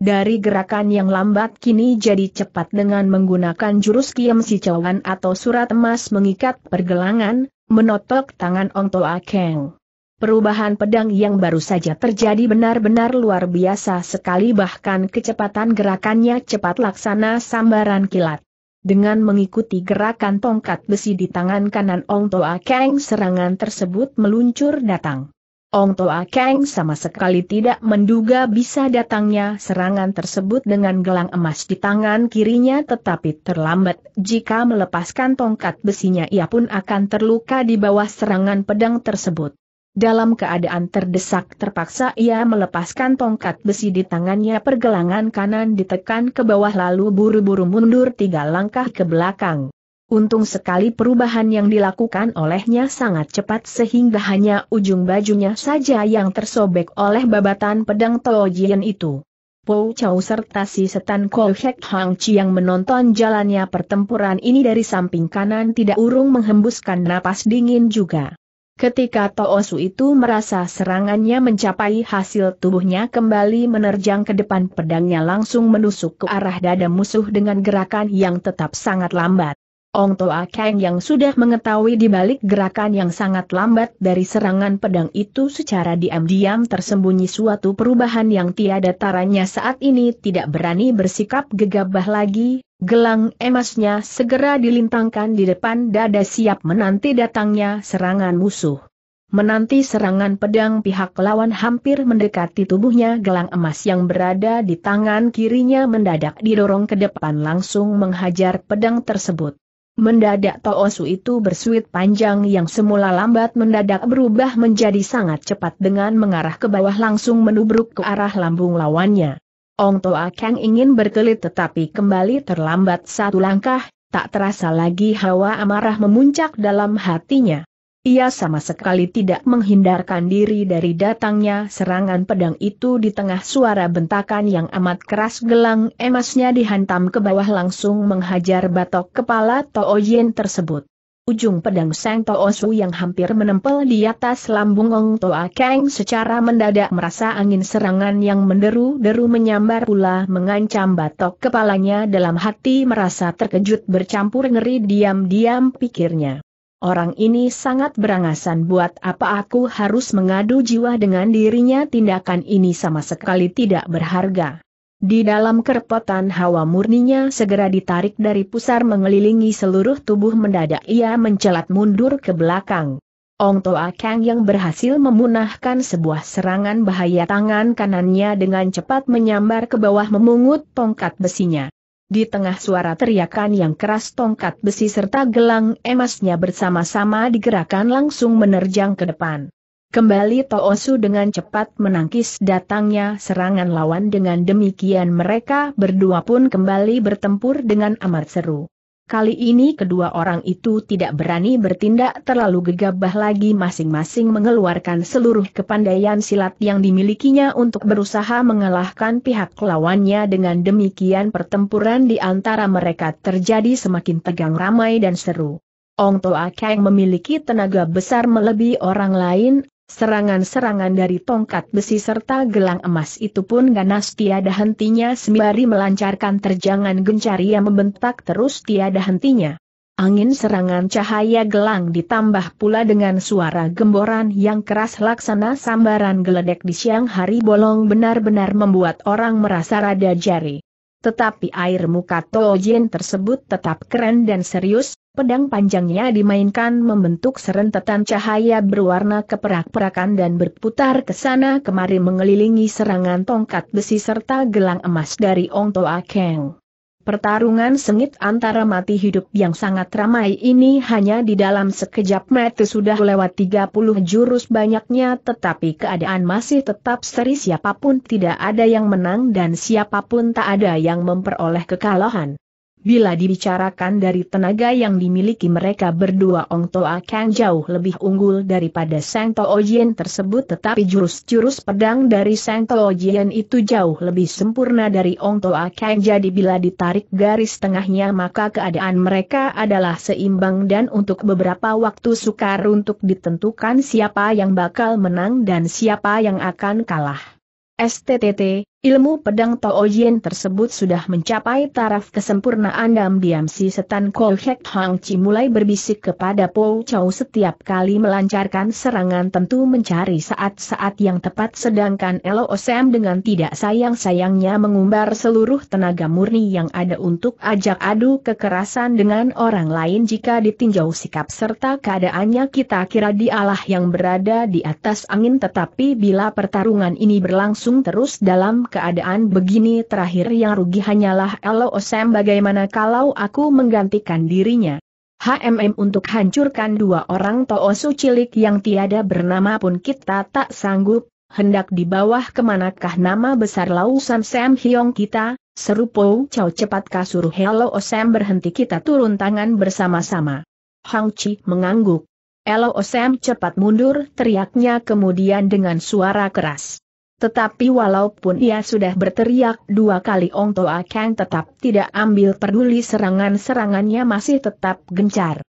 Dari gerakan yang lambat kini jadi cepat dengan menggunakan jurus kiam cawan atau surat emas mengikat pergelangan, menotok tangan Ong Toa Keng. Perubahan pedang yang baru saja terjadi benar-benar luar biasa sekali bahkan kecepatan gerakannya cepat laksana sambaran kilat. Dengan mengikuti gerakan tongkat besi di tangan kanan Ong Toa Keng, serangan tersebut meluncur datang. Ong Toa Keng sama sekali tidak menduga bisa datangnya serangan tersebut dengan gelang emas di tangan kirinya tetapi terlambat jika melepaskan tongkat besinya ia pun akan terluka di bawah serangan pedang tersebut. Dalam keadaan terdesak terpaksa ia melepaskan tongkat besi di tangannya pergelangan kanan ditekan ke bawah lalu buru-buru mundur tiga langkah ke belakang. Untung sekali perubahan yang dilakukan olehnya sangat cepat sehingga hanya ujung bajunya saja yang tersobek oleh babatan pedang Tojian itu. Po Chau serta si setan Kohek Hek Hang Chi yang menonton jalannya pertempuran ini dari samping kanan tidak urung menghembuskan napas dingin juga. Ketika Toosu itu merasa serangannya mencapai hasil tubuhnya kembali menerjang ke depan pedangnya langsung menusuk ke arah dada musuh dengan gerakan yang tetap sangat lambat. Ong Toa Kang yang sudah mengetahui di balik gerakan yang sangat lambat dari serangan pedang itu secara diam-diam tersembunyi suatu perubahan yang tiada taranya saat ini tidak berani bersikap gegabah lagi, gelang emasnya segera dilintangkan di depan dada siap menanti datangnya serangan musuh. Menanti serangan pedang pihak lawan hampir mendekati tubuhnya gelang emas yang berada di tangan kirinya mendadak didorong ke depan langsung menghajar pedang tersebut. Mendadak Toosu itu bersuit panjang yang semula lambat mendadak berubah menjadi sangat cepat dengan mengarah ke bawah langsung menubruk ke arah lambung lawannya. Ong Toa Kang ingin berkelit tetapi kembali terlambat satu langkah, tak terasa lagi hawa amarah memuncak dalam hatinya. Ia sama sekali tidak menghindarkan diri dari datangnya serangan pedang itu di tengah suara bentakan yang amat keras gelang emasnya dihantam ke bawah langsung menghajar batok kepala Yin tersebut. Ujung pedang Sang Toosu yang hampir menempel di atas lambung Ong Toa Kang secara mendadak merasa angin serangan yang menderu-deru menyambar pula mengancam batok kepalanya dalam hati merasa terkejut bercampur ngeri diam-diam pikirnya. Orang ini sangat berangasan buat apa aku harus mengadu jiwa dengan dirinya tindakan ini sama sekali tidak berharga. Di dalam kerpotan hawa murninya segera ditarik dari pusar mengelilingi seluruh tubuh mendadak ia mencelat mundur ke belakang. Ong Toa Kang yang berhasil memunahkan sebuah serangan bahaya tangan kanannya dengan cepat menyambar ke bawah memungut tongkat besinya. Di tengah suara teriakan yang keras tongkat besi serta gelang emasnya bersama-sama digerakkan langsung menerjang ke depan. Kembali Toosu dengan cepat menangkis datangnya serangan lawan dengan demikian mereka berdua pun kembali bertempur dengan amat seru. Kali ini kedua orang itu tidak berani bertindak terlalu gegabah lagi masing-masing mengeluarkan seluruh kepandaian silat yang dimilikinya untuk berusaha mengalahkan pihak lawannya dengan demikian pertempuran di antara mereka terjadi semakin tegang ramai dan seru. Ong Toa Kang memiliki tenaga besar melebihi orang lain, Serangan-serangan dari tongkat besi serta gelang emas itu pun ganas tiada hentinya sembari melancarkan terjangan gencar yang membentak terus tiada hentinya. Angin serangan cahaya gelang ditambah pula dengan suara gemboran yang keras laksana sambaran geledek di siang hari bolong benar-benar membuat orang merasa rada jari. Tetapi air muka Tojin tersebut tetap keren dan serius, pedang panjangnya dimainkan membentuk serentetan cahaya berwarna keperak-perakan dan berputar ke sana kemari mengelilingi serangan tongkat besi serta gelang emas dari Ong Toa Keng. Pertarungan sengit antara mati hidup yang sangat ramai ini hanya di dalam sekejap mata sudah lewat 30 jurus banyaknya tetapi keadaan masih tetap seri siapapun tidak ada yang menang dan siapapun tak ada yang memperoleh kekalahan. Bila dibicarakan dari tenaga yang dimiliki mereka berdua Ong Toa Kang jauh lebih unggul daripada Sang Toa Jien tersebut tetapi jurus-jurus pedang dari Sang Toa Jien itu jauh lebih sempurna dari Ong Toa Kang jadi bila ditarik garis tengahnya maka keadaan mereka adalah seimbang dan untuk beberapa waktu sukar untuk ditentukan siapa yang bakal menang dan siapa yang akan kalah. STTT Ilmu pedang Tao Taoyen tersebut sudah mencapai taraf kesempurnaan dan diam si setan Kol Hek Hang Chi mulai berbisik kepada Po Chow setiap kali melancarkan serangan tentu mencari saat-saat yang tepat sedangkan Elo Osem dengan tidak sayang-sayangnya mengumbar seluruh tenaga murni yang ada untuk ajak adu kekerasan dengan orang lain jika ditinjau sikap serta keadaannya kita kira dialah yang berada di atas angin tetapi bila pertarungan ini berlangsung terus dalam keadaan begini terakhir yang rugi hanyalah LOSM bagaimana kalau aku menggantikan dirinya. HMM untuk hancurkan dua orang Toosu cilik yang tiada bernama pun kita tak sanggup, hendak di bawah kemanakah nama besar lausan Sam Hyong kita, seru Po Chow cepat kasur Hello Osem berhenti kita turun tangan bersama-sama. Hang Chi mengangguk. Hello Osem cepat mundur teriaknya kemudian dengan suara keras. Tetapi walaupun ia sudah berteriak dua kali Ong Toa Kang tetap tidak ambil peduli serangan-serangannya masih tetap gencar.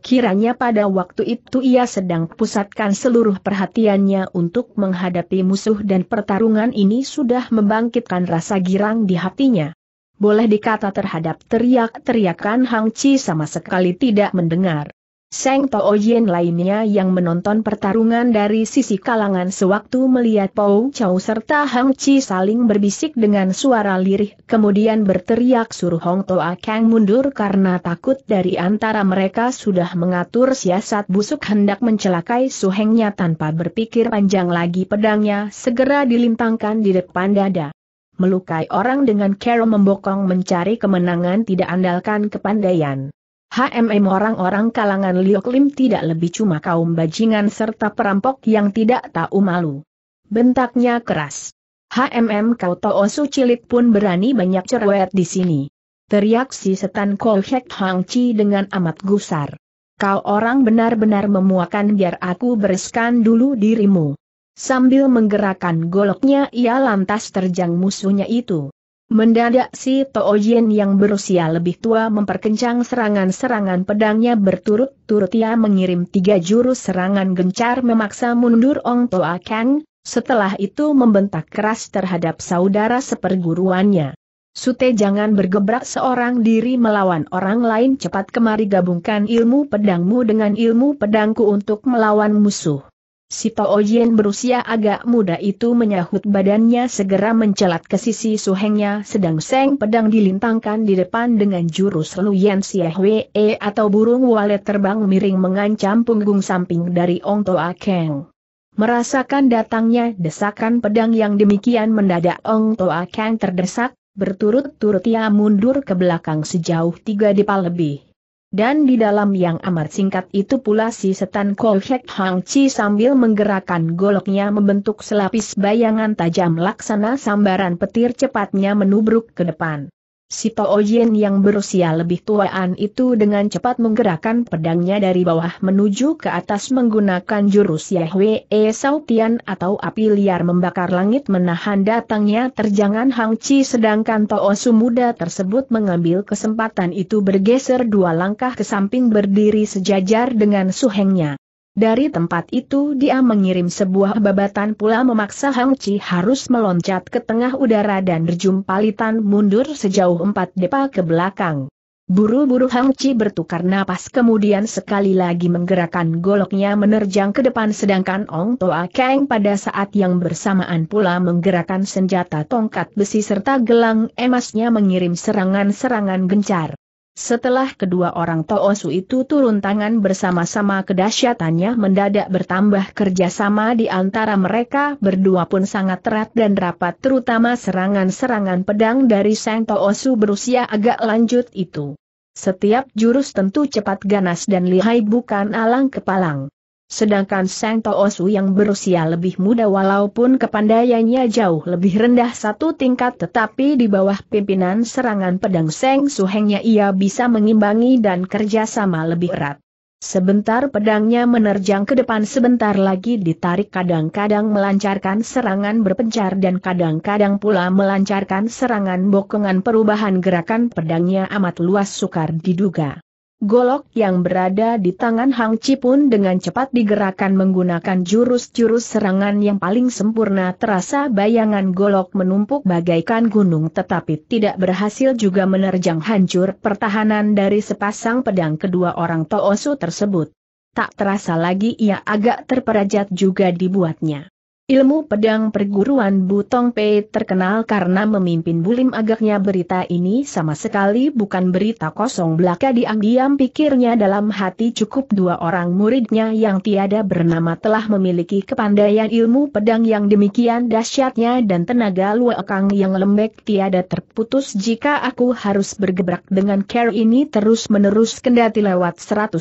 Kiranya pada waktu itu ia sedang pusatkan seluruh perhatiannya untuk menghadapi musuh dan pertarungan ini sudah membangkitkan rasa girang di hatinya. Boleh dikata terhadap teriak-teriakan Hang Chi sama sekali tidak mendengar. Seng Tao Yen lainnya yang menonton pertarungan dari sisi kalangan sewaktu melihat Pau Chow serta Hang Chi saling berbisik dengan suara lirih kemudian berteriak suruh Hong Toa Kang mundur karena takut dari antara mereka sudah mengatur siasat busuk hendak mencelakai suhengnya tanpa berpikir panjang lagi pedangnya segera dilintangkan di depan dada. Melukai orang dengan kero membokong mencari kemenangan tidak andalkan kepandaian. HMM orang-orang kalangan Liok Lim tidak lebih cuma kaum bajingan serta perampok yang tidak tahu malu. Bentaknya keras. HMM kau toosu cilik pun berani banyak cerewet di sini. Teriak si setan Kol Hang Chi dengan amat gusar. Kau orang benar-benar memuakan biar aku bereskan dulu dirimu. Sambil menggerakkan goloknya ia lantas terjang musuhnya itu. Mendadak si Tooyen yang berusia lebih tua memperkencang serangan-serangan pedangnya berturut-turut ia mengirim tiga jurus serangan gencar memaksa mundur Ong Toa Kang, setelah itu membentak keras terhadap saudara seperguruannya. Sute jangan bergebrak seorang diri melawan orang lain cepat kemari gabungkan ilmu pedangmu dengan ilmu pedangku untuk melawan musuh. Si Pao Jien berusia agak muda itu menyahut badannya segera mencelat ke sisi suhengnya sedang seng pedang dilintangkan di depan dengan jurus Lu Luyen Hwee e atau burung walet terbang miring mengancam punggung samping dari Ong Toa Keng. Merasakan datangnya desakan pedang yang demikian mendadak Ong Toa Keng terdesak, berturut-turut ia mundur ke belakang sejauh tiga depan lebih. Dan di dalam yang amat singkat itu pula si setan Kolhek Hang Chi sambil menggerakkan goloknya membentuk selapis bayangan tajam laksana sambaran petir cepatnya menubruk ke depan. Si Pao Yin yang berusia lebih tuaan itu dengan cepat menggerakkan pedangnya dari bawah menuju ke atas menggunakan jurus Yahweh e Sautian atau api liar membakar langit menahan datangnya terjangan Hang Chi sedangkan Tao Su muda tersebut mengambil kesempatan itu bergeser dua langkah ke samping berdiri sejajar dengan Su Hengnya. Dari tempat itu dia mengirim sebuah babatan pula memaksa Hang Chi harus meloncat ke tengah udara dan berjumpalitan mundur sejauh empat depa ke belakang. Buru-buru Hang Chi bertukar napas kemudian sekali lagi menggerakkan goloknya menerjang ke depan sedangkan Ong Toa Kang pada saat yang bersamaan pula menggerakkan senjata tongkat besi serta gelang emasnya mengirim serangan-serangan gencar. Setelah kedua orang Toosu itu turun tangan bersama-sama kedahsyatannya mendadak bertambah kerjasama di antara mereka berdua pun sangat erat dan rapat terutama serangan-serangan pedang dari Sang Toosu berusia agak lanjut itu. Setiap jurus tentu cepat ganas dan lihai bukan alang kepalang. Sedangkan Sang Toosu yang berusia lebih muda walaupun kepandaiannya jauh lebih rendah satu tingkat tetapi di bawah pimpinan serangan pedang Seng Suhengnya ia bisa mengimbangi dan kerjasama lebih erat. Sebentar pedangnya menerjang ke depan sebentar lagi ditarik kadang-kadang melancarkan serangan berpencar dan kadang-kadang pula melancarkan serangan bokongan perubahan gerakan pedangnya amat luas sukar diduga. Golok yang berada di tangan Hang Chi pun dengan cepat digerakkan menggunakan jurus-jurus serangan yang paling sempurna terasa bayangan golok menumpuk bagaikan gunung tetapi tidak berhasil juga menerjang hancur pertahanan dari sepasang pedang kedua orang Toosu tersebut. Tak terasa lagi ia agak terperajat juga dibuatnya. Ilmu pedang perguruan Butong Pei terkenal karena memimpin bulim agaknya berita ini sama sekali bukan berita kosong belaka diam-diam pikirnya dalam hati cukup dua orang muridnya yang tiada bernama telah memiliki kepandaian ilmu pedang yang demikian dahsyatnya dan tenaga luakang yang lembek tiada terputus jika aku harus bergebrak dengan care ini terus-menerus kendati lewat 100-200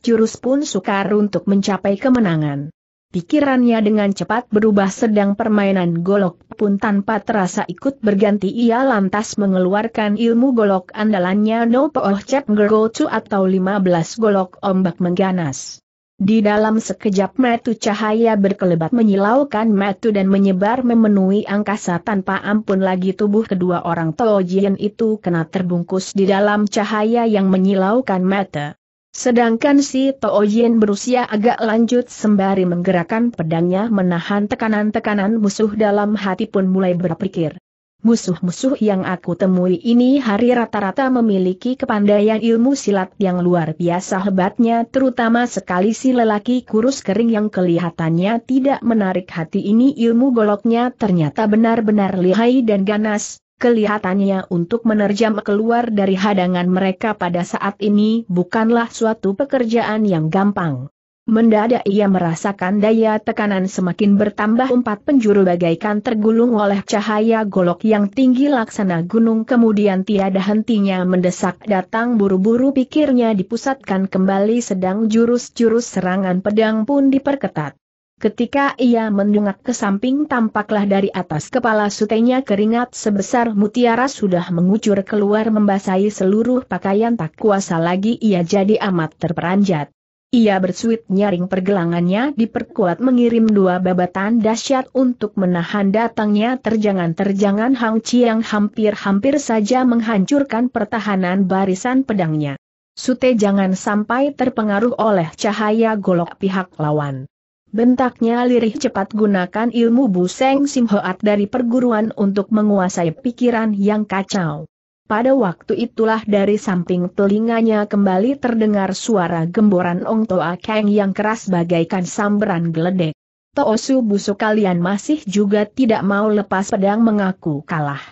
jurus pun sukar untuk mencapai kemenangan. Pikirannya dengan cepat berubah sedang permainan golok pun tanpa terasa ikut berganti ia lantas mengeluarkan ilmu golok andalannya No Pooh Chap Gergocu atau 15 golok ombak mengganas. Di dalam sekejap metu cahaya berkelebat menyilaukan metu dan menyebar memenuhi angkasa tanpa ampun lagi tubuh kedua orang Tojian itu kena terbungkus di dalam cahaya yang menyilaukan metu. Sedangkan si Yin berusia agak lanjut sembari menggerakkan pedangnya menahan tekanan-tekanan musuh dalam hati pun mulai berpikir. Musuh-musuh yang aku temui ini hari rata-rata memiliki kepandaian ilmu silat yang luar biasa hebatnya terutama sekali si lelaki kurus kering yang kelihatannya tidak menarik hati ini ilmu goloknya ternyata benar-benar lihai dan ganas, Kelihatannya untuk menerjam keluar dari hadangan mereka pada saat ini bukanlah suatu pekerjaan yang gampang. Mendadak ia merasakan daya tekanan semakin bertambah empat penjuru bagaikan tergulung oleh cahaya golok yang tinggi laksana gunung kemudian tiada hentinya mendesak datang buru-buru pikirnya dipusatkan kembali sedang jurus-jurus serangan pedang pun diperketat. Ketika ia mendongak ke samping tampaklah dari atas kepala sutenya keringat sebesar mutiara sudah mengucur keluar membasahi seluruh pakaian tak kuasa lagi ia jadi amat terperanjat. Ia bersuit nyaring pergelangannya diperkuat mengirim dua babatan dahsyat untuk menahan datangnya terjangan-terjangan Hang yang hampir-hampir saja menghancurkan pertahanan barisan pedangnya. Sute jangan sampai terpengaruh oleh cahaya golok pihak lawan. Bentaknya lirih cepat gunakan ilmu Buseng Simhoat dari perguruan untuk menguasai pikiran yang kacau. Pada waktu itulah dari samping telinganya kembali terdengar suara gemboran Ong Toa Kang yang keras bagaikan samberan geledek. Toosu busuk kalian masih juga tidak mau lepas pedang mengaku kalah.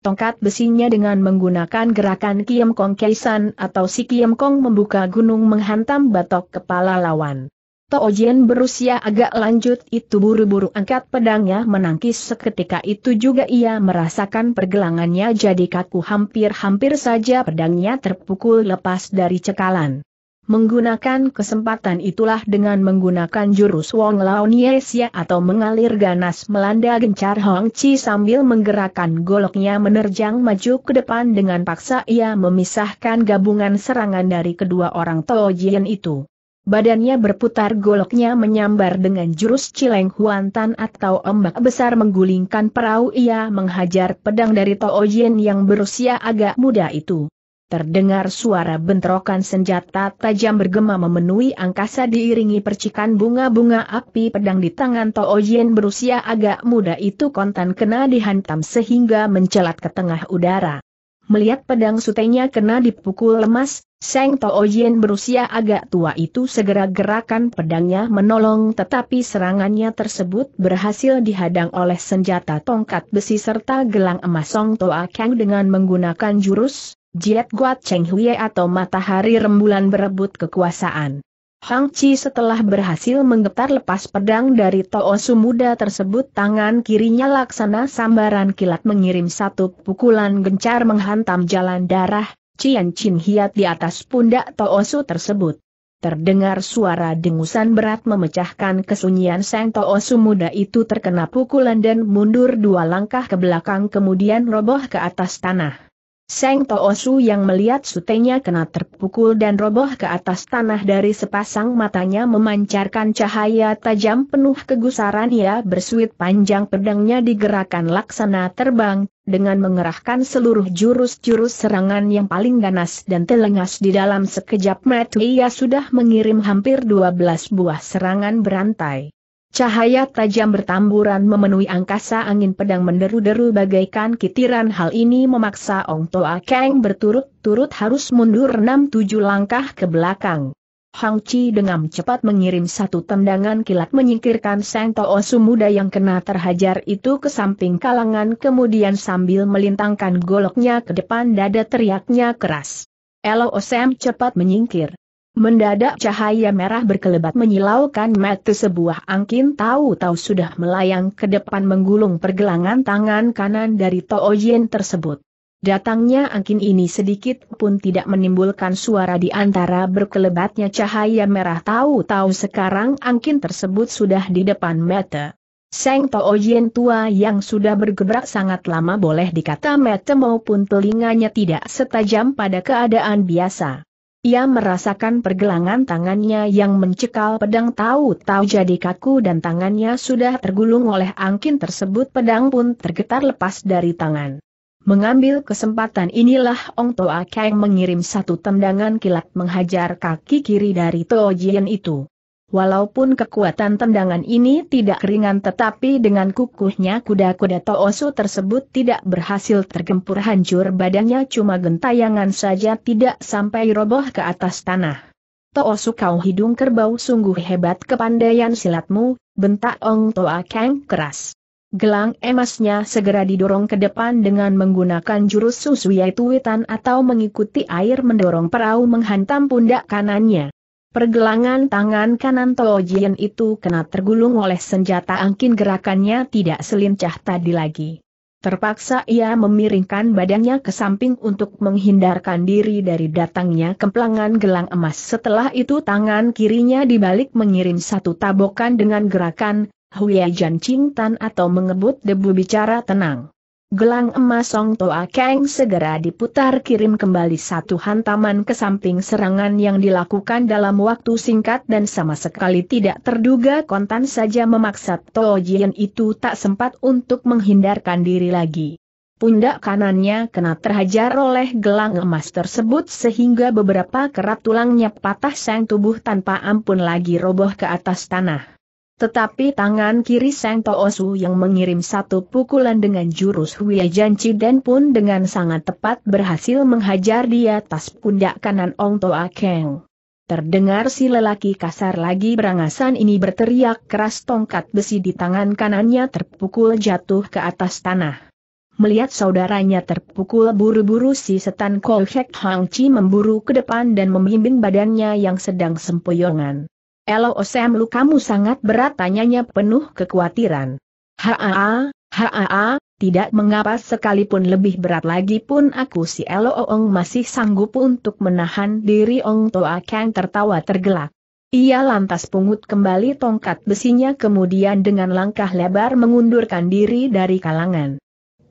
Tongkat besinya dengan menggunakan gerakan Kiem Kong kaisan atau si Kiem Kong membuka gunung menghantam batok kepala lawan. Tojen berusia agak lanjut itu buru-buru angkat pedangnya menangkis seketika itu juga ia merasakan pergelangannya jadi kaku hampir-hampir saja pedangnya terpukul lepas dari cekalan. Menggunakan kesempatan itulah dengan menggunakan jurus Wong Laoniesia atau mengalir ganas melanda gencar Hong Chi sambil menggerakkan goloknya menerjang maju ke depan dengan paksa ia memisahkan gabungan serangan dari kedua orang Tojen itu badannya berputar goloknya menyambar dengan jurus Cileng Huantan atau ombak besar menggulingkan perahu ia menghajar pedang dari Yin yang berusia agak muda itu. Terdengar suara bentrokan senjata tajam bergema memenuhi angkasa diiringi percikan bunga-bunga api pedang di tangan Yin berusia agak muda itu kontan kena dihantam sehingga mencelat ke tengah udara melihat pedang sutenya kena dipukul lemas, Seng Tao Yen berusia agak tua itu segera gerakan pedangnya menolong tetapi serangannya tersebut berhasil dihadang oleh senjata tongkat besi serta gelang emas Song Toa Kang dengan menggunakan jurus, Jiet Guat Cheng Hui atau matahari rembulan berebut kekuasaan. Hang Chi setelah berhasil menggetar lepas pedang dari Toosu muda tersebut tangan kirinya laksana sambaran kilat mengirim satu pukulan gencar menghantam jalan darah, Cian Chin Hiat di atas pundak Toosu tersebut. Terdengar suara dengusan berat memecahkan kesunyian Sang Toosu muda itu terkena pukulan dan mundur dua langkah ke belakang kemudian roboh ke atas tanah. Seng Toosu yang melihat sutenya kena terpukul dan roboh ke atas tanah dari sepasang matanya memancarkan cahaya tajam penuh kegusaran ia bersuit panjang pedangnya digerakkan laksana terbang, dengan mengerahkan seluruh jurus-jurus serangan yang paling ganas dan telengas di dalam sekejap mata ia sudah mengirim hampir 12 buah serangan berantai. Cahaya tajam bertamburan memenuhi angkasa angin pedang menderu-deru bagaikan kitiran hal ini memaksa Ong Toa Kang berturut-turut harus mundur 6-7 langkah ke belakang. Hang Chi dengan cepat mengirim satu tendangan kilat menyingkirkan Seng Toa Su muda yang kena terhajar itu ke samping kalangan kemudian sambil melintangkan goloknya ke depan dada teriaknya keras. Elo Osem cepat menyingkir. Mendadak cahaya merah berkelebat menyilaukan mata sebuah angkin tahu-tahu sudah melayang ke depan menggulung pergelangan tangan kanan dari Tooyen tersebut. Datangnya angkin ini sedikit pun tidak menimbulkan suara di antara berkelebatnya cahaya merah tahu-tahu sekarang angkin tersebut sudah di depan mata. Seng Yin tua yang sudah bergebrak sangat lama boleh dikata mata maupun telinganya tidak setajam pada keadaan biasa. Ia merasakan pergelangan tangannya yang mencekal pedang tahu-tahu jadi kaku dan tangannya sudah tergulung oleh angkin tersebut pedang pun tergetar lepas dari tangan. Mengambil kesempatan inilah Ong Toa Kang mengirim satu tendangan kilat menghajar kaki kiri dari Toa Jian itu. Walaupun kekuatan tendangan ini tidak ringan tetapi dengan kukuhnya kuda-kuda Toosu tersebut tidak berhasil tergempur hancur badannya cuma gentayangan saja tidak sampai roboh ke atas tanah. Toosu kau hidung kerbau sungguh hebat kepandaian silatmu, bentak Ong Toa Kang keras. Gelang emasnya segera didorong ke depan dengan menggunakan jurus yaitu witan atau mengikuti air mendorong perahu menghantam pundak kanannya. Pergelangan tangan kanan Jien itu kena tergulung oleh senjata angkin gerakannya tidak selincah tadi lagi. Terpaksa ia memiringkan badannya ke samping untuk menghindarkan diri dari datangnya kemplangan gelang emas. Setelah itu tangan kirinya dibalik mengirim satu tabokan dengan gerakan, Huya Jan Ching Tan atau mengebut debu bicara tenang. Gelang emas Song Toa Kang segera diputar kirim kembali satu hantaman ke samping serangan yang dilakukan dalam waktu singkat dan sama sekali tidak terduga kontan saja memaksa Toa Jian itu tak sempat untuk menghindarkan diri lagi. Pundak kanannya kena terhajar oleh gelang emas tersebut sehingga beberapa kerat tulangnya patah sang tubuh tanpa ampun lagi roboh ke atas tanah. Tetapi tangan kiri Seng Toosu yang mengirim satu pukulan dengan jurus Huya Janci dan pun dengan sangat tepat berhasil menghajar di atas pundak kanan Ong Toa Keng. Terdengar si lelaki kasar lagi berangasan ini berteriak keras tongkat besi di tangan kanannya terpukul jatuh ke atas tanah. Melihat saudaranya terpukul buru-buru si setan Kolhek Hang Chi memburu ke depan dan memimbing badannya yang sedang sempoyongan. Elo Osem kamu sangat berat tanyanya penuh kekhawatiran. Haa, haa, tidak mengapa sekalipun lebih berat lagi pun aku si Elo Oong masih sanggup untuk menahan diri Ong Toa Kang tertawa tergelak. Ia lantas pungut kembali tongkat besinya kemudian dengan langkah lebar mengundurkan diri dari kalangan.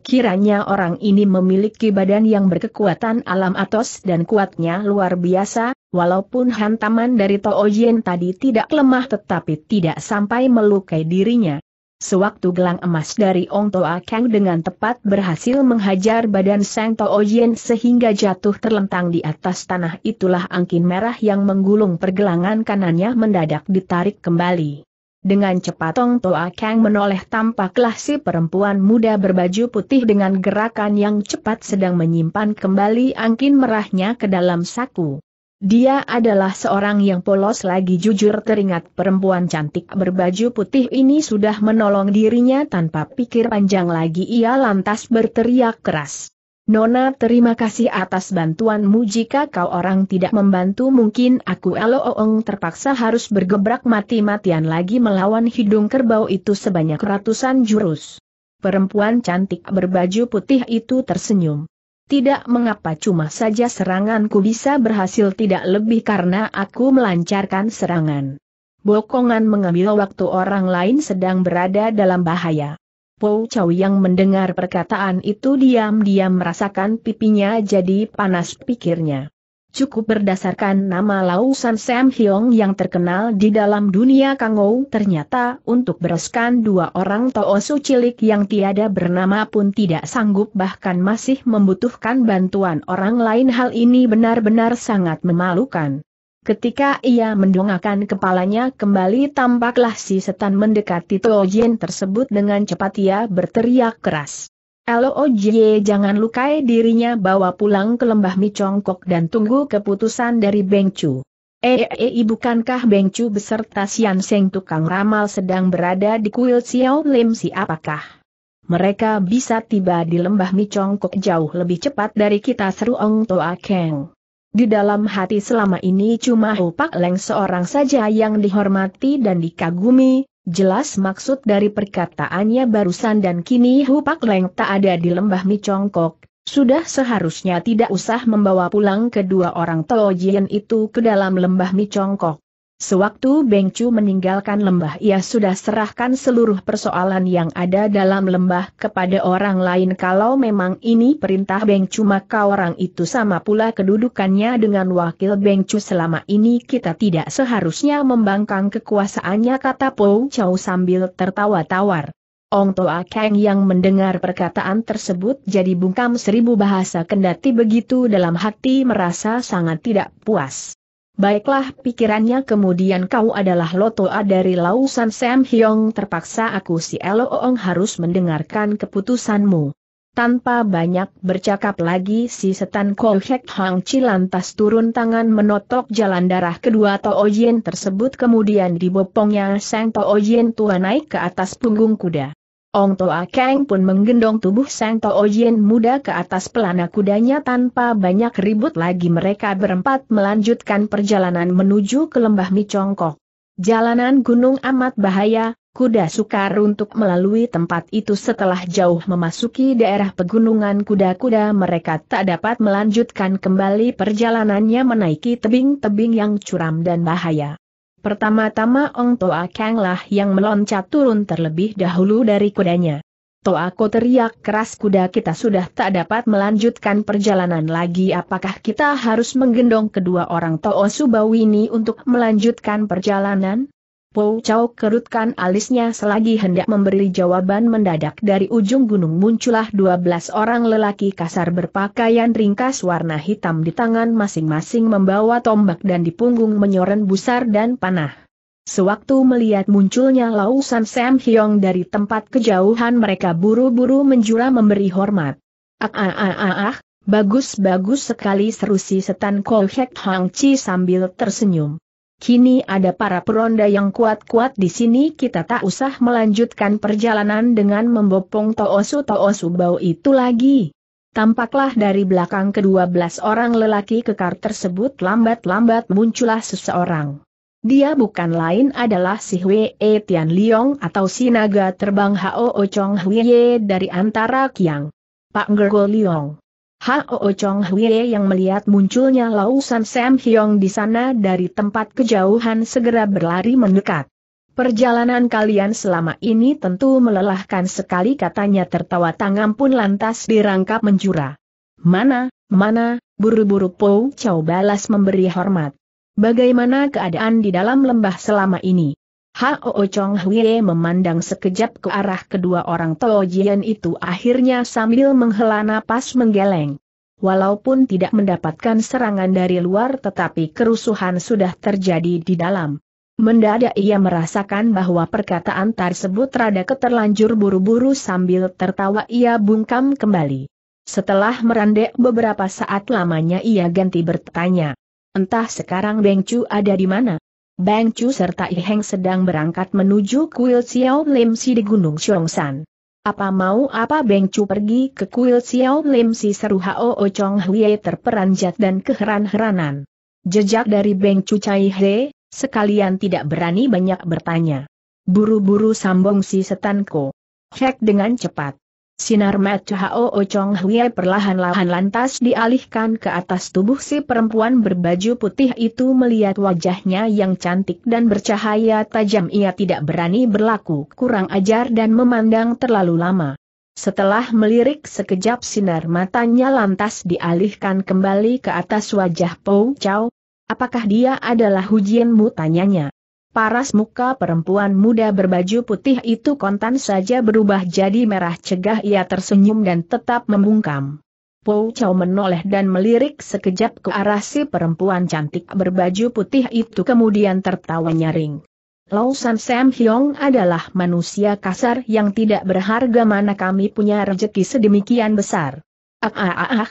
Kiranya orang ini memiliki badan yang berkekuatan alam atos dan kuatnya luar biasa, walaupun hantaman dari Tao Jin tadi tidak lemah tetapi tidak sampai melukai dirinya. Sewaktu gelang emas dari Ong Toa Kang dengan tepat berhasil menghajar badan Sang Tao Jin sehingga jatuh terlentang di atas tanah itulah angkin merah yang menggulung pergelangan kanannya mendadak ditarik kembali. Dengan cepat Tong Toa Kang menoleh tampaklah si perempuan muda berbaju putih dengan gerakan yang cepat sedang menyimpan kembali angkin merahnya ke dalam saku. Dia adalah seorang yang polos lagi jujur teringat perempuan cantik berbaju putih ini sudah menolong dirinya tanpa pikir panjang lagi ia lantas berteriak keras. Nona terima kasih atas bantuanmu jika kau orang tidak membantu mungkin aku Elo Elo-Oong terpaksa harus bergebrak mati-matian lagi melawan hidung kerbau itu sebanyak ratusan jurus. Perempuan cantik berbaju putih itu tersenyum. Tidak mengapa cuma saja seranganku bisa berhasil tidak lebih karena aku melancarkan serangan. Bokongan mengambil waktu orang lain sedang berada dalam bahaya. Pou Chow yang mendengar perkataan itu diam-diam merasakan pipinya jadi panas pikirnya. Cukup berdasarkan nama Lausan Sam Hyong yang terkenal di dalam dunia Kangou ternyata untuk bereskan dua orang Toosu cilik yang tiada bernama pun tidak sanggup bahkan masih membutuhkan bantuan orang lain hal ini benar-benar sangat memalukan. Ketika ia mendongakkan kepalanya kembali tampaklah si setan mendekati Toojin tersebut dengan cepat ia berteriak keras. LOJ jangan lukai dirinya bawa pulang ke lembah Micongkok dan tunggu keputusan dari Beng Chu. Eee eh, eh, eh, bukankah Beng beserta Sian Seng tukang ramal sedang berada di kuil Xiao Lim siapakah? Mereka bisa tiba di lembah Micongkok jauh lebih cepat dari kita seru Ong Toa Keng. Di dalam hati selama ini cuma Hupak Leng seorang saja yang dihormati dan dikagumi, jelas maksud dari perkataannya barusan dan kini Hupak Leng tak ada di lembah Micongkok, sudah seharusnya tidak usah membawa pulang kedua orang Tojian itu ke dalam lembah Micongkok. Sewaktu Beng Chu meninggalkan lembah ia sudah serahkan seluruh persoalan yang ada dalam lembah kepada orang lain kalau memang ini perintah Beng Chu maka orang itu sama pula kedudukannya dengan wakil Beng Chu selama ini kita tidak seharusnya membangkang kekuasaannya kata Po Chow sambil tertawa tawar. Ong Toa Kang yang mendengar perkataan tersebut jadi bungkam seribu bahasa kendati begitu dalam hati merasa sangat tidak puas. Baiklah pikirannya kemudian kau adalah Lotoa dari Lausan Sam Hyong terpaksa aku si elo Eloong harus mendengarkan keputusanmu. Tanpa banyak bercakap lagi si setan Kohek Hang Chi lantas turun tangan menotok jalan darah kedua Tooyen tersebut kemudian dibopongnya sang Tooyen tua naik ke atas punggung kuda. Ong Toa Kang pun menggendong tubuh Sang Toa Yin muda ke atas pelana kudanya tanpa banyak ribut lagi mereka berempat melanjutkan perjalanan menuju ke lembah Micongkok. Jalanan gunung amat bahaya, kuda sukar untuk melalui tempat itu setelah jauh memasuki daerah pegunungan kuda-kuda mereka tak dapat melanjutkan kembali perjalanannya menaiki tebing-tebing yang curam dan bahaya. Pertama-tama Ong Toa lah yang meloncat turun terlebih dahulu dari kudanya. toa, ko teriak keras kuda kita sudah tak dapat melanjutkan perjalanan lagi apakah kita harus menggendong kedua orang toa subawini untuk melanjutkan perjalanan? Pou Chow kerutkan alisnya selagi hendak memberi jawaban mendadak dari ujung gunung muncullah 12 orang lelaki kasar berpakaian ringkas warna hitam di tangan masing-masing membawa tombak dan di punggung menyoren busar dan panah. Sewaktu melihat munculnya Lausan Sam Hyong dari tempat kejauhan mereka buru-buru menjura memberi hormat. Ah ah ah ah ah, bagus-bagus sekali seru si setan Kohek Hang Chi sambil tersenyum. Kini ada para peronda yang kuat-kuat di sini kita tak usah melanjutkan perjalanan dengan membopong Toosu-Toosu bau itu lagi. Tampaklah dari belakang kedua belas orang lelaki kekar tersebut lambat-lambat muncullah seseorang. Dia bukan lain adalah si E Tian Liong atau si naga terbang Hao Chong Hwee dari antara Kiang. Pak Ngergo Liong. Hao Chong Hwie yang melihat munculnya Lausan Sam Hyong di sana dari tempat kejauhan segera berlari mendekat. Perjalanan kalian selama ini tentu melelahkan sekali katanya tertawa tangan pun lantas dirangkap menjura. Mana, mana, buru-buru Po Chow balas memberi hormat. Bagaimana keadaan di dalam lembah selama ini? Hao Chong Hwie memandang sekejap ke arah kedua orang Jian itu akhirnya sambil menghela napas menggeleng. Walaupun tidak mendapatkan serangan dari luar tetapi kerusuhan sudah terjadi di dalam. Mendadak ia merasakan bahwa perkataan tersebut rada keterlanjur buru-buru sambil tertawa ia bungkam kembali. Setelah merandek beberapa saat lamanya ia ganti bertanya. Entah sekarang Beng Chu ada di mana? Bang Chu serta I sedang berangkat menuju kuil Xiao Lim Si di Gunung Xiongsan. Apa mau apa Beng Chu pergi ke kuil Xiao Lim Si seru Hao O Chong Hui terperanjat dan keheran-heranan. Jejak dari Beng Chu Chai He, sekalian tidak berani banyak bertanya. Buru-buru sambung si setanko. Hek dengan cepat. Sinar mata Hao Chong Hui perlahan-lahan lantas dialihkan ke atas tubuh si perempuan berbaju putih itu melihat wajahnya yang cantik dan bercahaya tajam ia tidak berani berlaku kurang ajar dan memandang terlalu lama. Setelah melirik sekejap sinar matanya lantas dialihkan kembali ke atas wajah Pou Chow. Apakah dia adalah hujianmu tanyanya? Paras muka perempuan muda berbaju putih itu kontan saja berubah jadi merah cegah ia tersenyum dan tetap membungkam. Po Chow menoleh dan melirik sekejap ke arah si perempuan cantik berbaju putih itu kemudian tertawa nyaring. Lau San Sam Hyong adalah manusia kasar yang tidak berharga mana kami punya rejeki sedemikian besar. Ah ah ah ah.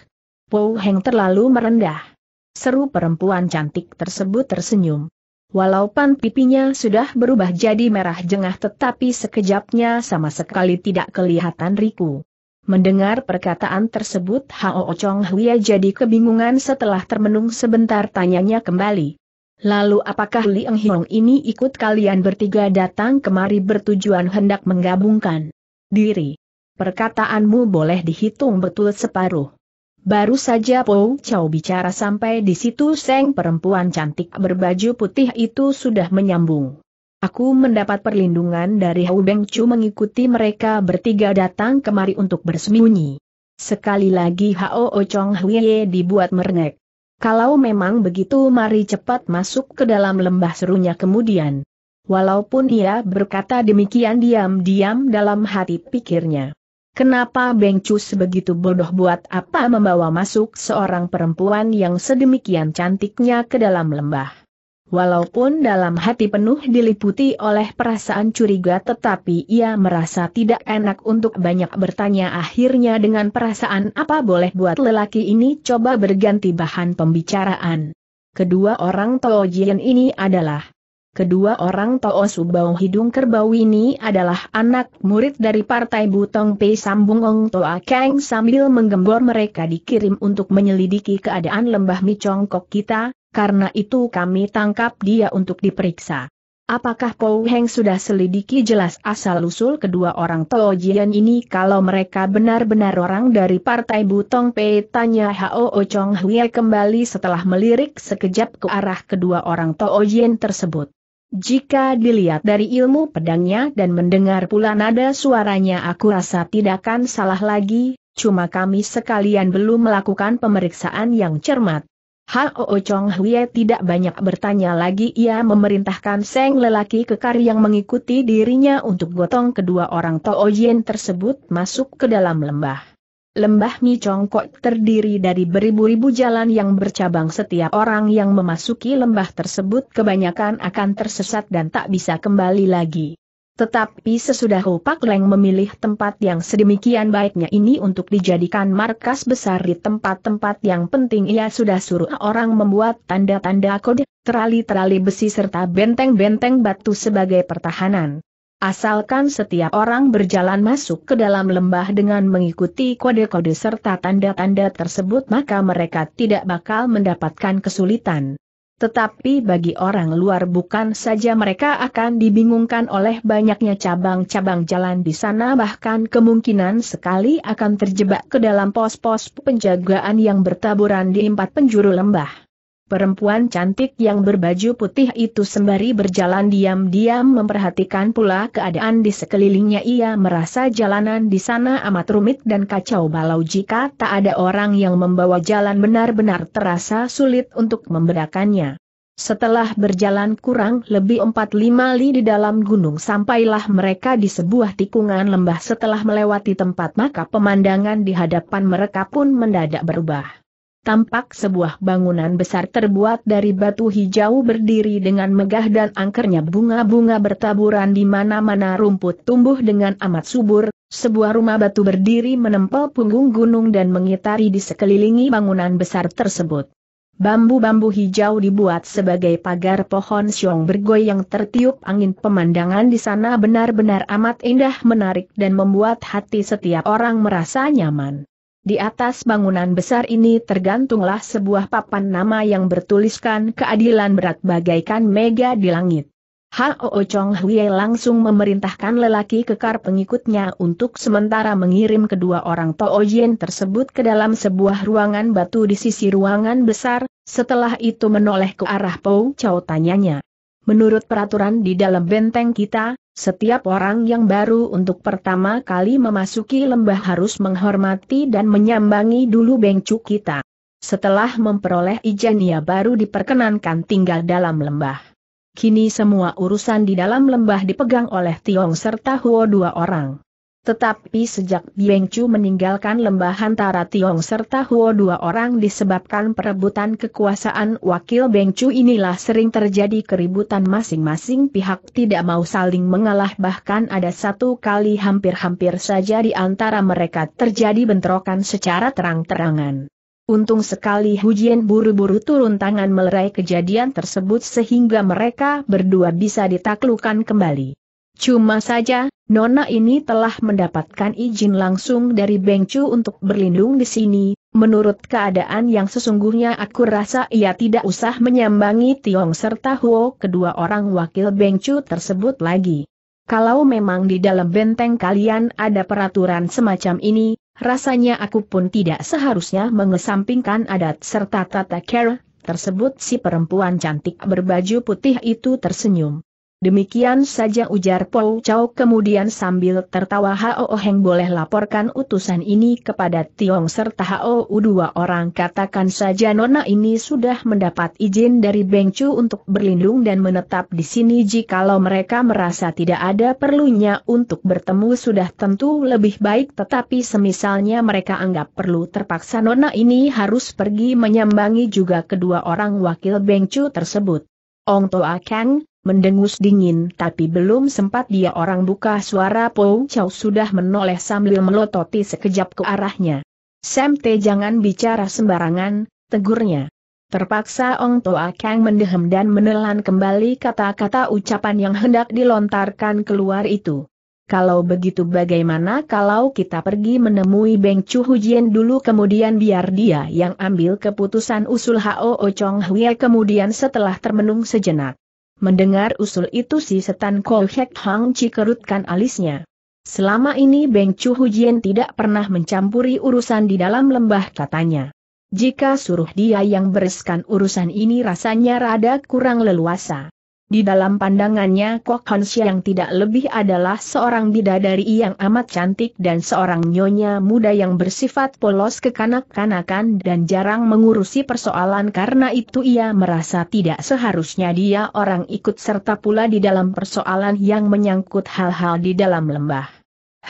Po Heng terlalu merendah. Seru perempuan cantik tersebut tersenyum. Walaupun pipinya sudah berubah jadi merah jengah tetapi sekejapnya sama sekali tidak kelihatan riku. Mendengar perkataan tersebut Hao Chong Huya jadi kebingungan setelah termenung sebentar tanyanya kembali. Lalu apakah Liang Hiong ini ikut kalian bertiga datang kemari bertujuan hendak menggabungkan diri? Perkataanmu boleh dihitung betul separuh. Baru saja Po Chow bicara sampai di situ Seng perempuan cantik berbaju putih itu sudah menyambung. Aku mendapat perlindungan dari Hou Beng Chu mengikuti mereka bertiga datang kemari untuk bersembunyi. Sekali lagi Hao O Chong Huiye dibuat merengek. Kalau memang begitu mari cepat masuk ke dalam lembah serunya kemudian. Walaupun ia berkata demikian diam-diam dalam hati pikirnya. Kenapa Beng Cus begitu bodoh buat apa membawa masuk seorang perempuan yang sedemikian cantiknya ke dalam lembah? Walaupun dalam hati penuh diliputi oleh perasaan curiga tetapi ia merasa tidak enak untuk banyak bertanya akhirnya dengan perasaan apa boleh buat lelaki ini coba berganti bahan pembicaraan. Kedua orang Tojian ini adalah Kedua orang Toa Subau Hidung Kerbau ini adalah anak murid dari Partai Butong P. Sambung Ong Toa Kang sambil menggembor mereka dikirim untuk menyelidiki keadaan lembah Micongkok kita, karena itu kami tangkap dia untuk diperiksa. Apakah Pou Heng sudah selidiki jelas asal-usul kedua orang Toa Jian ini kalau mereka benar-benar orang dari Partai Butong P? Tanya Hao Chong Hwie kembali setelah melirik sekejap ke arah kedua orang Toa Jian tersebut. Jika dilihat dari ilmu pedangnya dan mendengar pula nada suaranya aku rasa tidak akan salah lagi, cuma kami sekalian belum melakukan pemeriksaan yang cermat. Hao Chong Hwie tidak banyak bertanya lagi ia memerintahkan Seng lelaki kekar yang mengikuti dirinya untuk gotong kedua orang Tooyen tersebut masuk ke dalam lembah lembah Mi Congkok terdiri dari beribu-ribu jalan yang bercabang setiap orang yang memasuki lembah tersebut kebanyakan akan tersesat dan tak bisa kembali lagi. Tetapi sesudah Hopak Leng memilih tempat yang sedemikian baiknya ini untuk dijadikan markas besar di tempat-tempat yang penting ia sudah suruh orang membuat tanda-tanda kode, terali-terali besi serta benteng-benteng batu sebagai pertahanan. Asalkan setiap orang berjalan masuk ke dalam lembah dengan mengikuti kode-kode serta tanda-tanda tersebut maka mereka tidak bakal mendapatkan kesulitan. Tetapi bagi orang luar bukan saja mereka akan dibingungkan oleh banyaknya cabang-cabang jalan di sana bahkan kemungkinan sekali akan terjebak ke dalam pos-pos penjagaan yang bertaburan di empat penjuru lembah. Perempuan cantik yang berbaju putih itu sembari berjalan diam-diam memperhatikan pula keadaan di sekelilingnya ia merasa jalanan di sana amat rumit dan kacau balau jika tak ada orang yang membawa jalan benar-benar terasa sulit untuk memberakannya. Setelah berjalan kurang lebih 4-5 li di dalam gunung sampailah mereka di sebuah tikungan lembah setelah melewati tempat maka pemandangan di hadapan mereka pun mendadak berubah tampak sebuah bangunan besar terbuat dari batu hijau berdiri dengan megah dan angkernya bunga-bunga bertaburan di mana-mana rumput tumbuh dengan amat subur, sebuah rumah batu berdiri menempel punggung gunung dan mengitari di sekelilingi bangunan besar tersebut. Bambu-bambu hijau dibuat sebagai pagar pohon siong bergoyang tertiup angin pemandangan di sana benar-benar amat indah menarik dan membuat hati setiap orang merasa nyaman. Di atas bangunan besar ini tergantunglah sebuah papan nama yang bertuliskan keadilan berat bagaikan mega di langit. Hao Chong Hwie langsung memerintahkan lelaki kekar pengikutnya untuk sementara mengirim kedua orang Tao Yen tersebut ke dalam sebuah ruangan batu di sisi ruangan besar, setelah itu menoleh ke arah Pou Chao tanyanya. Menurut peraturan di dalam benteng kita, setiap orang yang baru untuk pertama kali memasuki lembah harus menghormati dan menyambangi dulu bengcu kita. Setelah memperoleh izin ia baru diperkenankan tinggal dalam lembah. Kini semua urusan di dalam lembah dipegang oleh Tiong serta Huo dua orang. Tetapi sejak Bieng Chu meninggalkan lembah antara Tiong serta Huo dua orang disebabkan perebutan kekuasaan wakil Bieng Chu inilah sering terjadi keributan masing-masing pihak tidak mau saling mengalah bahkan ada satu kali hampir-hampir saja di antara mereka terjadi bentrokan secara terang-terangan. Untung sekali Hujian buru-buru turun tangan melerai kejadian tersebut sehingga mereka berdua bisa ditaklukkan kembali. Cuma saja, Nona ini telah mendapatkan izin langsung dari Beng Chu untuk berlindung di sini, menurut keadaan yang sesungguhnya aku rasa ia tidak usah menyambangi Tiong serta Huo kedua orang wakil Beng Chu tersebut lagi. Kalau memang di dalam benteng kalian ada peraturan semacam ini, rasanya aku pun tidak seharusnya mengesampingkan adat serta tata care, tersebut si perempuan cantik berbaju putih itu tersenyum. Demikian saja ujar Pou Chow kemudian sambil tertawa Hao Heng boleh laporkan utusan ini kepada Tiong serta Hao u dua orang katakan saja Nona ini sudah mendapat izin dari Beng Chu untuk berlindung dan menetap di sini jikalau mereka merasa tidak ada perlunya untuk bertemu sudah tentu lebih baik tetapi semisalnya mereka anggap perlu terpaksa Nona ini harus pergi menyambangi juga kedua orang wakil Beng Chu tersebut. Ong Toa Kang, mendengus dingin tapi belum sempat dia orang buka suara Po Chow sudah menoleh sambil melototi sekejap ke arahnya. Sam Te jangan bicara sembarangan, tegurnya. Terpaksa Ong Toa Kang mendehem dan menelan kembali kata-kata ucapan yang hendak dilontarkan keluar itu. Kalau begitu bagaimana kalau kita pergi menemui Beng Chu Hujian dulu kemudian biar dia yang ambil keputusan usul Hao Chong Hwie kemudian setelah termenung sejenak. Mendengar usul itu si setan Ko Hek Hang Chi kerutkan alisnya. Selama ini Beng Chu Hujian tidak pernah mencampuri urusan di dalam lembah katanya. Jika suruh dia yang bereskan urusan ini rasanya rada kurang leluasa. Di dalam pandangannya Kok Hon yang tidak lebih adalah seorang bidadari yang amat cantik dan seorang nyonya muda yang bersifat polos kekanak-kanakan dan jarang mengurusi persoalan karena itu ia merasa tidak seharusnya dia orang ikut serta pula di dalam persoalan yang menyangkut hal-hal di dalam lembah.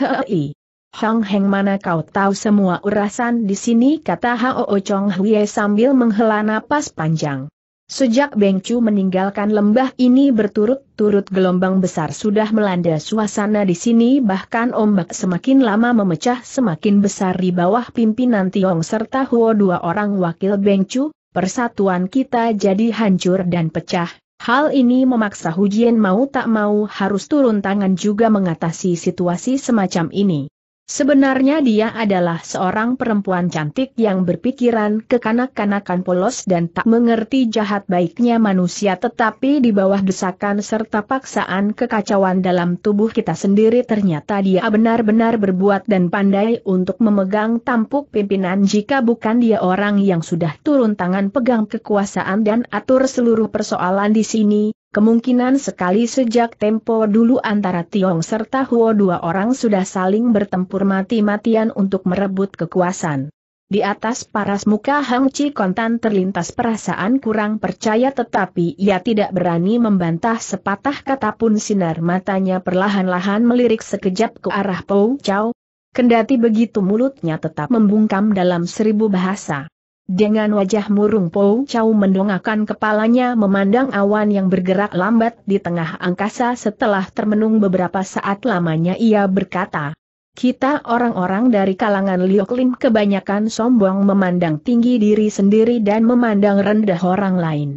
Hei. Hong Heng mana kau tahu semua urasan di sini kata Hao Chong Hwie sambil menghela napas panjang. Sejak Beng Chu meninggalkan lembah ini berturut-turut gelombang besar sudah melanda suasana di sini bahkan ombak semakin lama memecah semakin besar di bawah pimpinan Tiong serta Huo dua orang wakil Beng Chu persatuan kita jadi hancur dan pecah. Hal ini memaksa Hujian mau tak mau harus turun tangan juga mengatasi situasi semacam ini. Sebenarnya dia adalah seorang perempuan cantik yang berpikiran kekanak-kanakan polos dan tak mengerti jahat baiknya manusia tetapi di bawah desakan serta paksaan kekacauan dalam tubuh kita sendiri ternyata dia benar-benar berbuat dan pandai untuk memegang tampuk pimpinan jika bukan dia orang yang sudah turun tangan pegang kekuasaan dan atur seluruh persoalan di sini, Kemungkinan sekali sejak tempo dulu antara Tiong serta Huo dua orang sudah saling bertempur mati-matian untuk merebut kekuasaan. Di atas paras muka Hang Chi Kontan terlintas perasaan kurang percaya tetapi ia tidak berani membantah sepatah kata pun sinar matanya perlahan-lahan melirik sekejap ke arah Pou Chao, Kendati begitu mulutnya tetap membungkam dalam seribu bahasa. Dengan wajah murung Pou Chau mendongakkan kepalanya memandang awan yang bergerak lambat di tengah angkasa setelah termenung beberapa saat lamanya ia berkata. Kita orang-orang dari kalangan Lioklin kebanyakan sombong memandang tinggi diri sendiri dan memandang rendah orang lain.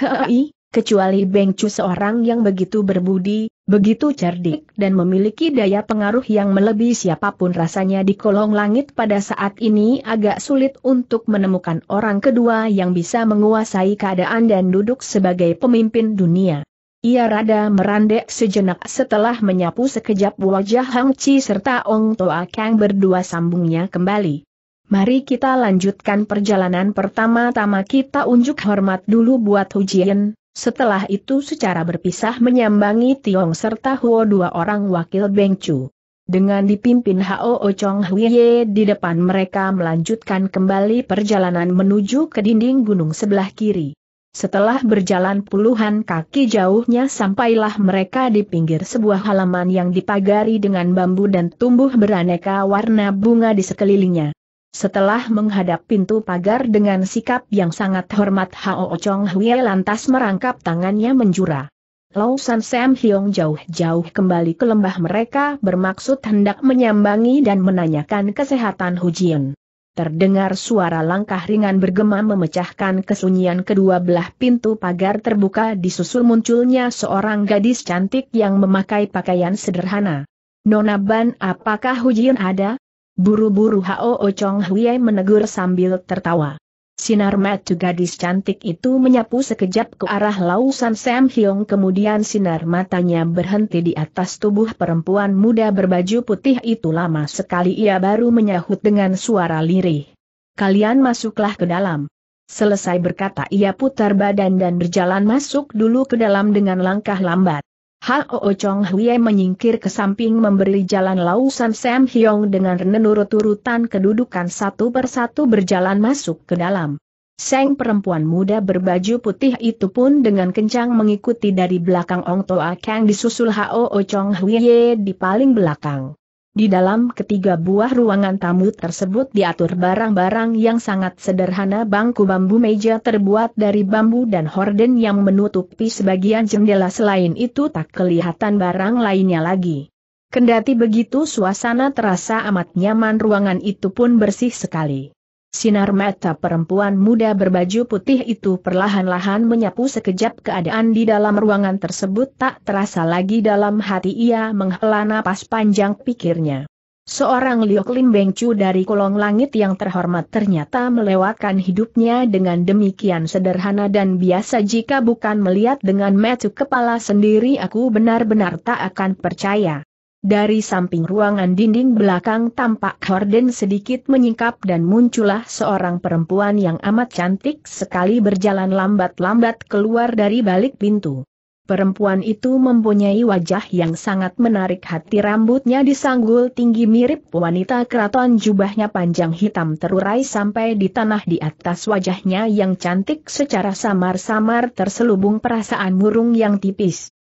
Hei, kecuali Beng Chu seorang yang begitu berbudi, begitu cerdik dan memiliki daya pengaruh yang melebihi siapapun rasanya di kolong langit pada saat ini agak sulit untuk menemukan orang kedua yang bisa menguasai keadaan dan duduk sebagai pemimpin dunia. Ia rada merandek sejenak setelah menyapu sekejap wajah Hang Chi serta Ong Toa Kang berdua sambungnya kembali. Mari kita lanjutkan perjalanan pertama-tama kita unjuk hormat dulu buat Hu Hujian, setelah itu secara berpisah menyambangi Tiong serta Huo dua orang wakil Beng Chu. Dengan dipimpin Hao Chong Huiye di depan mereka melanjutkan kembali perjalanan menuju ke dinding gunung sebelah kiri. Setelah berjalan puluhan kaki jauhnya sampailah mereka di pinggir sebuah halaman yang dipagari dengan bambu dan tumbuh beraneka warna bunga di sekelilingnya. Setelah menghadap pintu pagar dengan sikap yang sangat hormat Hao Chong Hui lantas merangkap tangannya menjura. Lau San Sam Hiong jauh-jauh kembali ke lembah mereka bermaksud hendak menyambangi dan menanyakan kesehatan Hu Jin. Terdengar suara langkah ringan bergema memecahkan kesunyian kedua belah pintu pagar terbuka disusul munculnya seorang gadis cantik yang memakai pakaian sederhana. Nona Ban apakah Hu Jin ada? Buru-buru Hao Chong Huiai menegur sambil tertawa. Sinar mata gadis cantik itu menyapu sekejap ke arah lausan Sam Hyong kemudian sinar matanya berhenti di atas tubuh perempuan muda berbaju putih itu lama sekali ia baru menyahut dengan suara lirih. Kalian masuklah ke dalam. Selesai berkata ia putar badan dan berjalan masuk dulu ke dalam dengan langkah lambat. Hao Oo Chong Hwie menyingkir ke samping memberi jalan Lausan Sam Hyong dengan menurut urutan kedudukan satu persatu berjalan masuk ke dalam. Seng perempuan muda berbaju putih itu pun dengan kencang mengikuti dari belakang Ong Toa Kang disusul Hao Chong Hwie di paling belakang. Di dalam ketiga buah ruangan tamu tersebut diatur barang-barang yang sangat sederhana bangku bambu meja terbuat dari bambu dan horden yang menutupi sebagian jendela selain itu tak kelihatan barang lainnya lagi. Kendati begitu suasana terasa amat nyaman ruangan itu pun bersih sekali. Sinar mata perempuan muda berbaju putih itu perlahan-lahan menyapu sekejap keadaan di dalam ruangan tersebut tak terasa lagi dalam hati ia menghela napas panjang pikirnya. Seorang Liok Lim Bengcu dari kolong langit yang terhormat ternyata melewatkan hidupnya dengan demikian sederhana dan biasa jika bukan melihat dengan metu kepala sendiri aku benar-benar tak akan percaya. Dari samping ruangan dinding belakang tampak Horden sedikit menyingkap dan muncullah seorang perempuan yang amat cantik sekali berjalan lambat-lambat keluar dari balik pintu. Perempuan itu mempunyai wajah yang sangat menarik hati rambutnya disanggul tinggi mirip wanita keraton jubahnya panjang hitam terurai sampai di tanah di atas wajahnya yang cantik secara samar-samar terselubung perasaan murung yang tipis.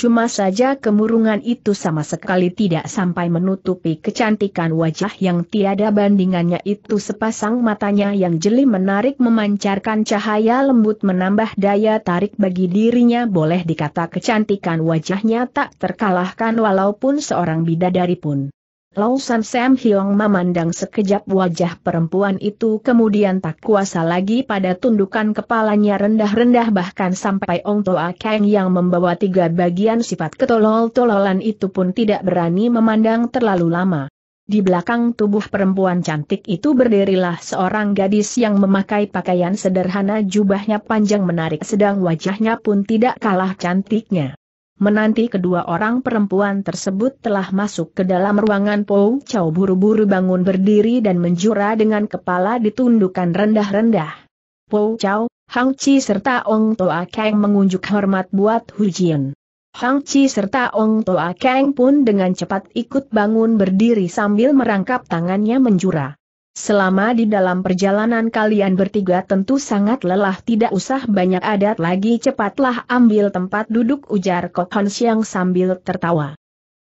Cuma saja kemurungan itu sama sekali tidak sampai menutupi kecantikan wajah yang tiada bandingannya itu sepasang matanya yang jeli menarik memancarkan cahaya lembut menambah daya tarik bagi dirinya boleh dikata kecantikan wajahnya tak terkalahkan walaupun seorang bidadari pun. Lau San Sam Hiong memandang sekejap wajah perempuan itu kemudian tak kuasa lagi pada tundukan kepalanya rendah-rendah bahkan sampai Ong Toa Kang yang membawa tiga bagian sifat ketolol-tololan itu pun tidak berani memandang terlalu lama. Di belakang tubuh perempuan cantik itu berdirilah seorang gadis yang memakai pakaian sederhana jubahnya panjang menarik sedang wajahnya pun tidak kalah cantiknya. Menanti kedua orang perempuan tersebut telah masuk ke dalam ruangan Po Chow buru-buru bangun berdiri dan menjura dengan kepala ditundukkan rendah-rendah. Po Chow, Hang Chi serta Ong Toa Kang mengunjuk hormat buat Hu Jin. Hang Chi serta Ong Toa Kang pun dengan cepat ikut bangun berdiri sambil merangkap tangannya menjura. Selama di dalam perjalanan kalian bertiga tentu sangat lelah tidak usah banyak adat lagi cepatlah ambil tempat duduk ujar Kokon Siang sambil tertawa.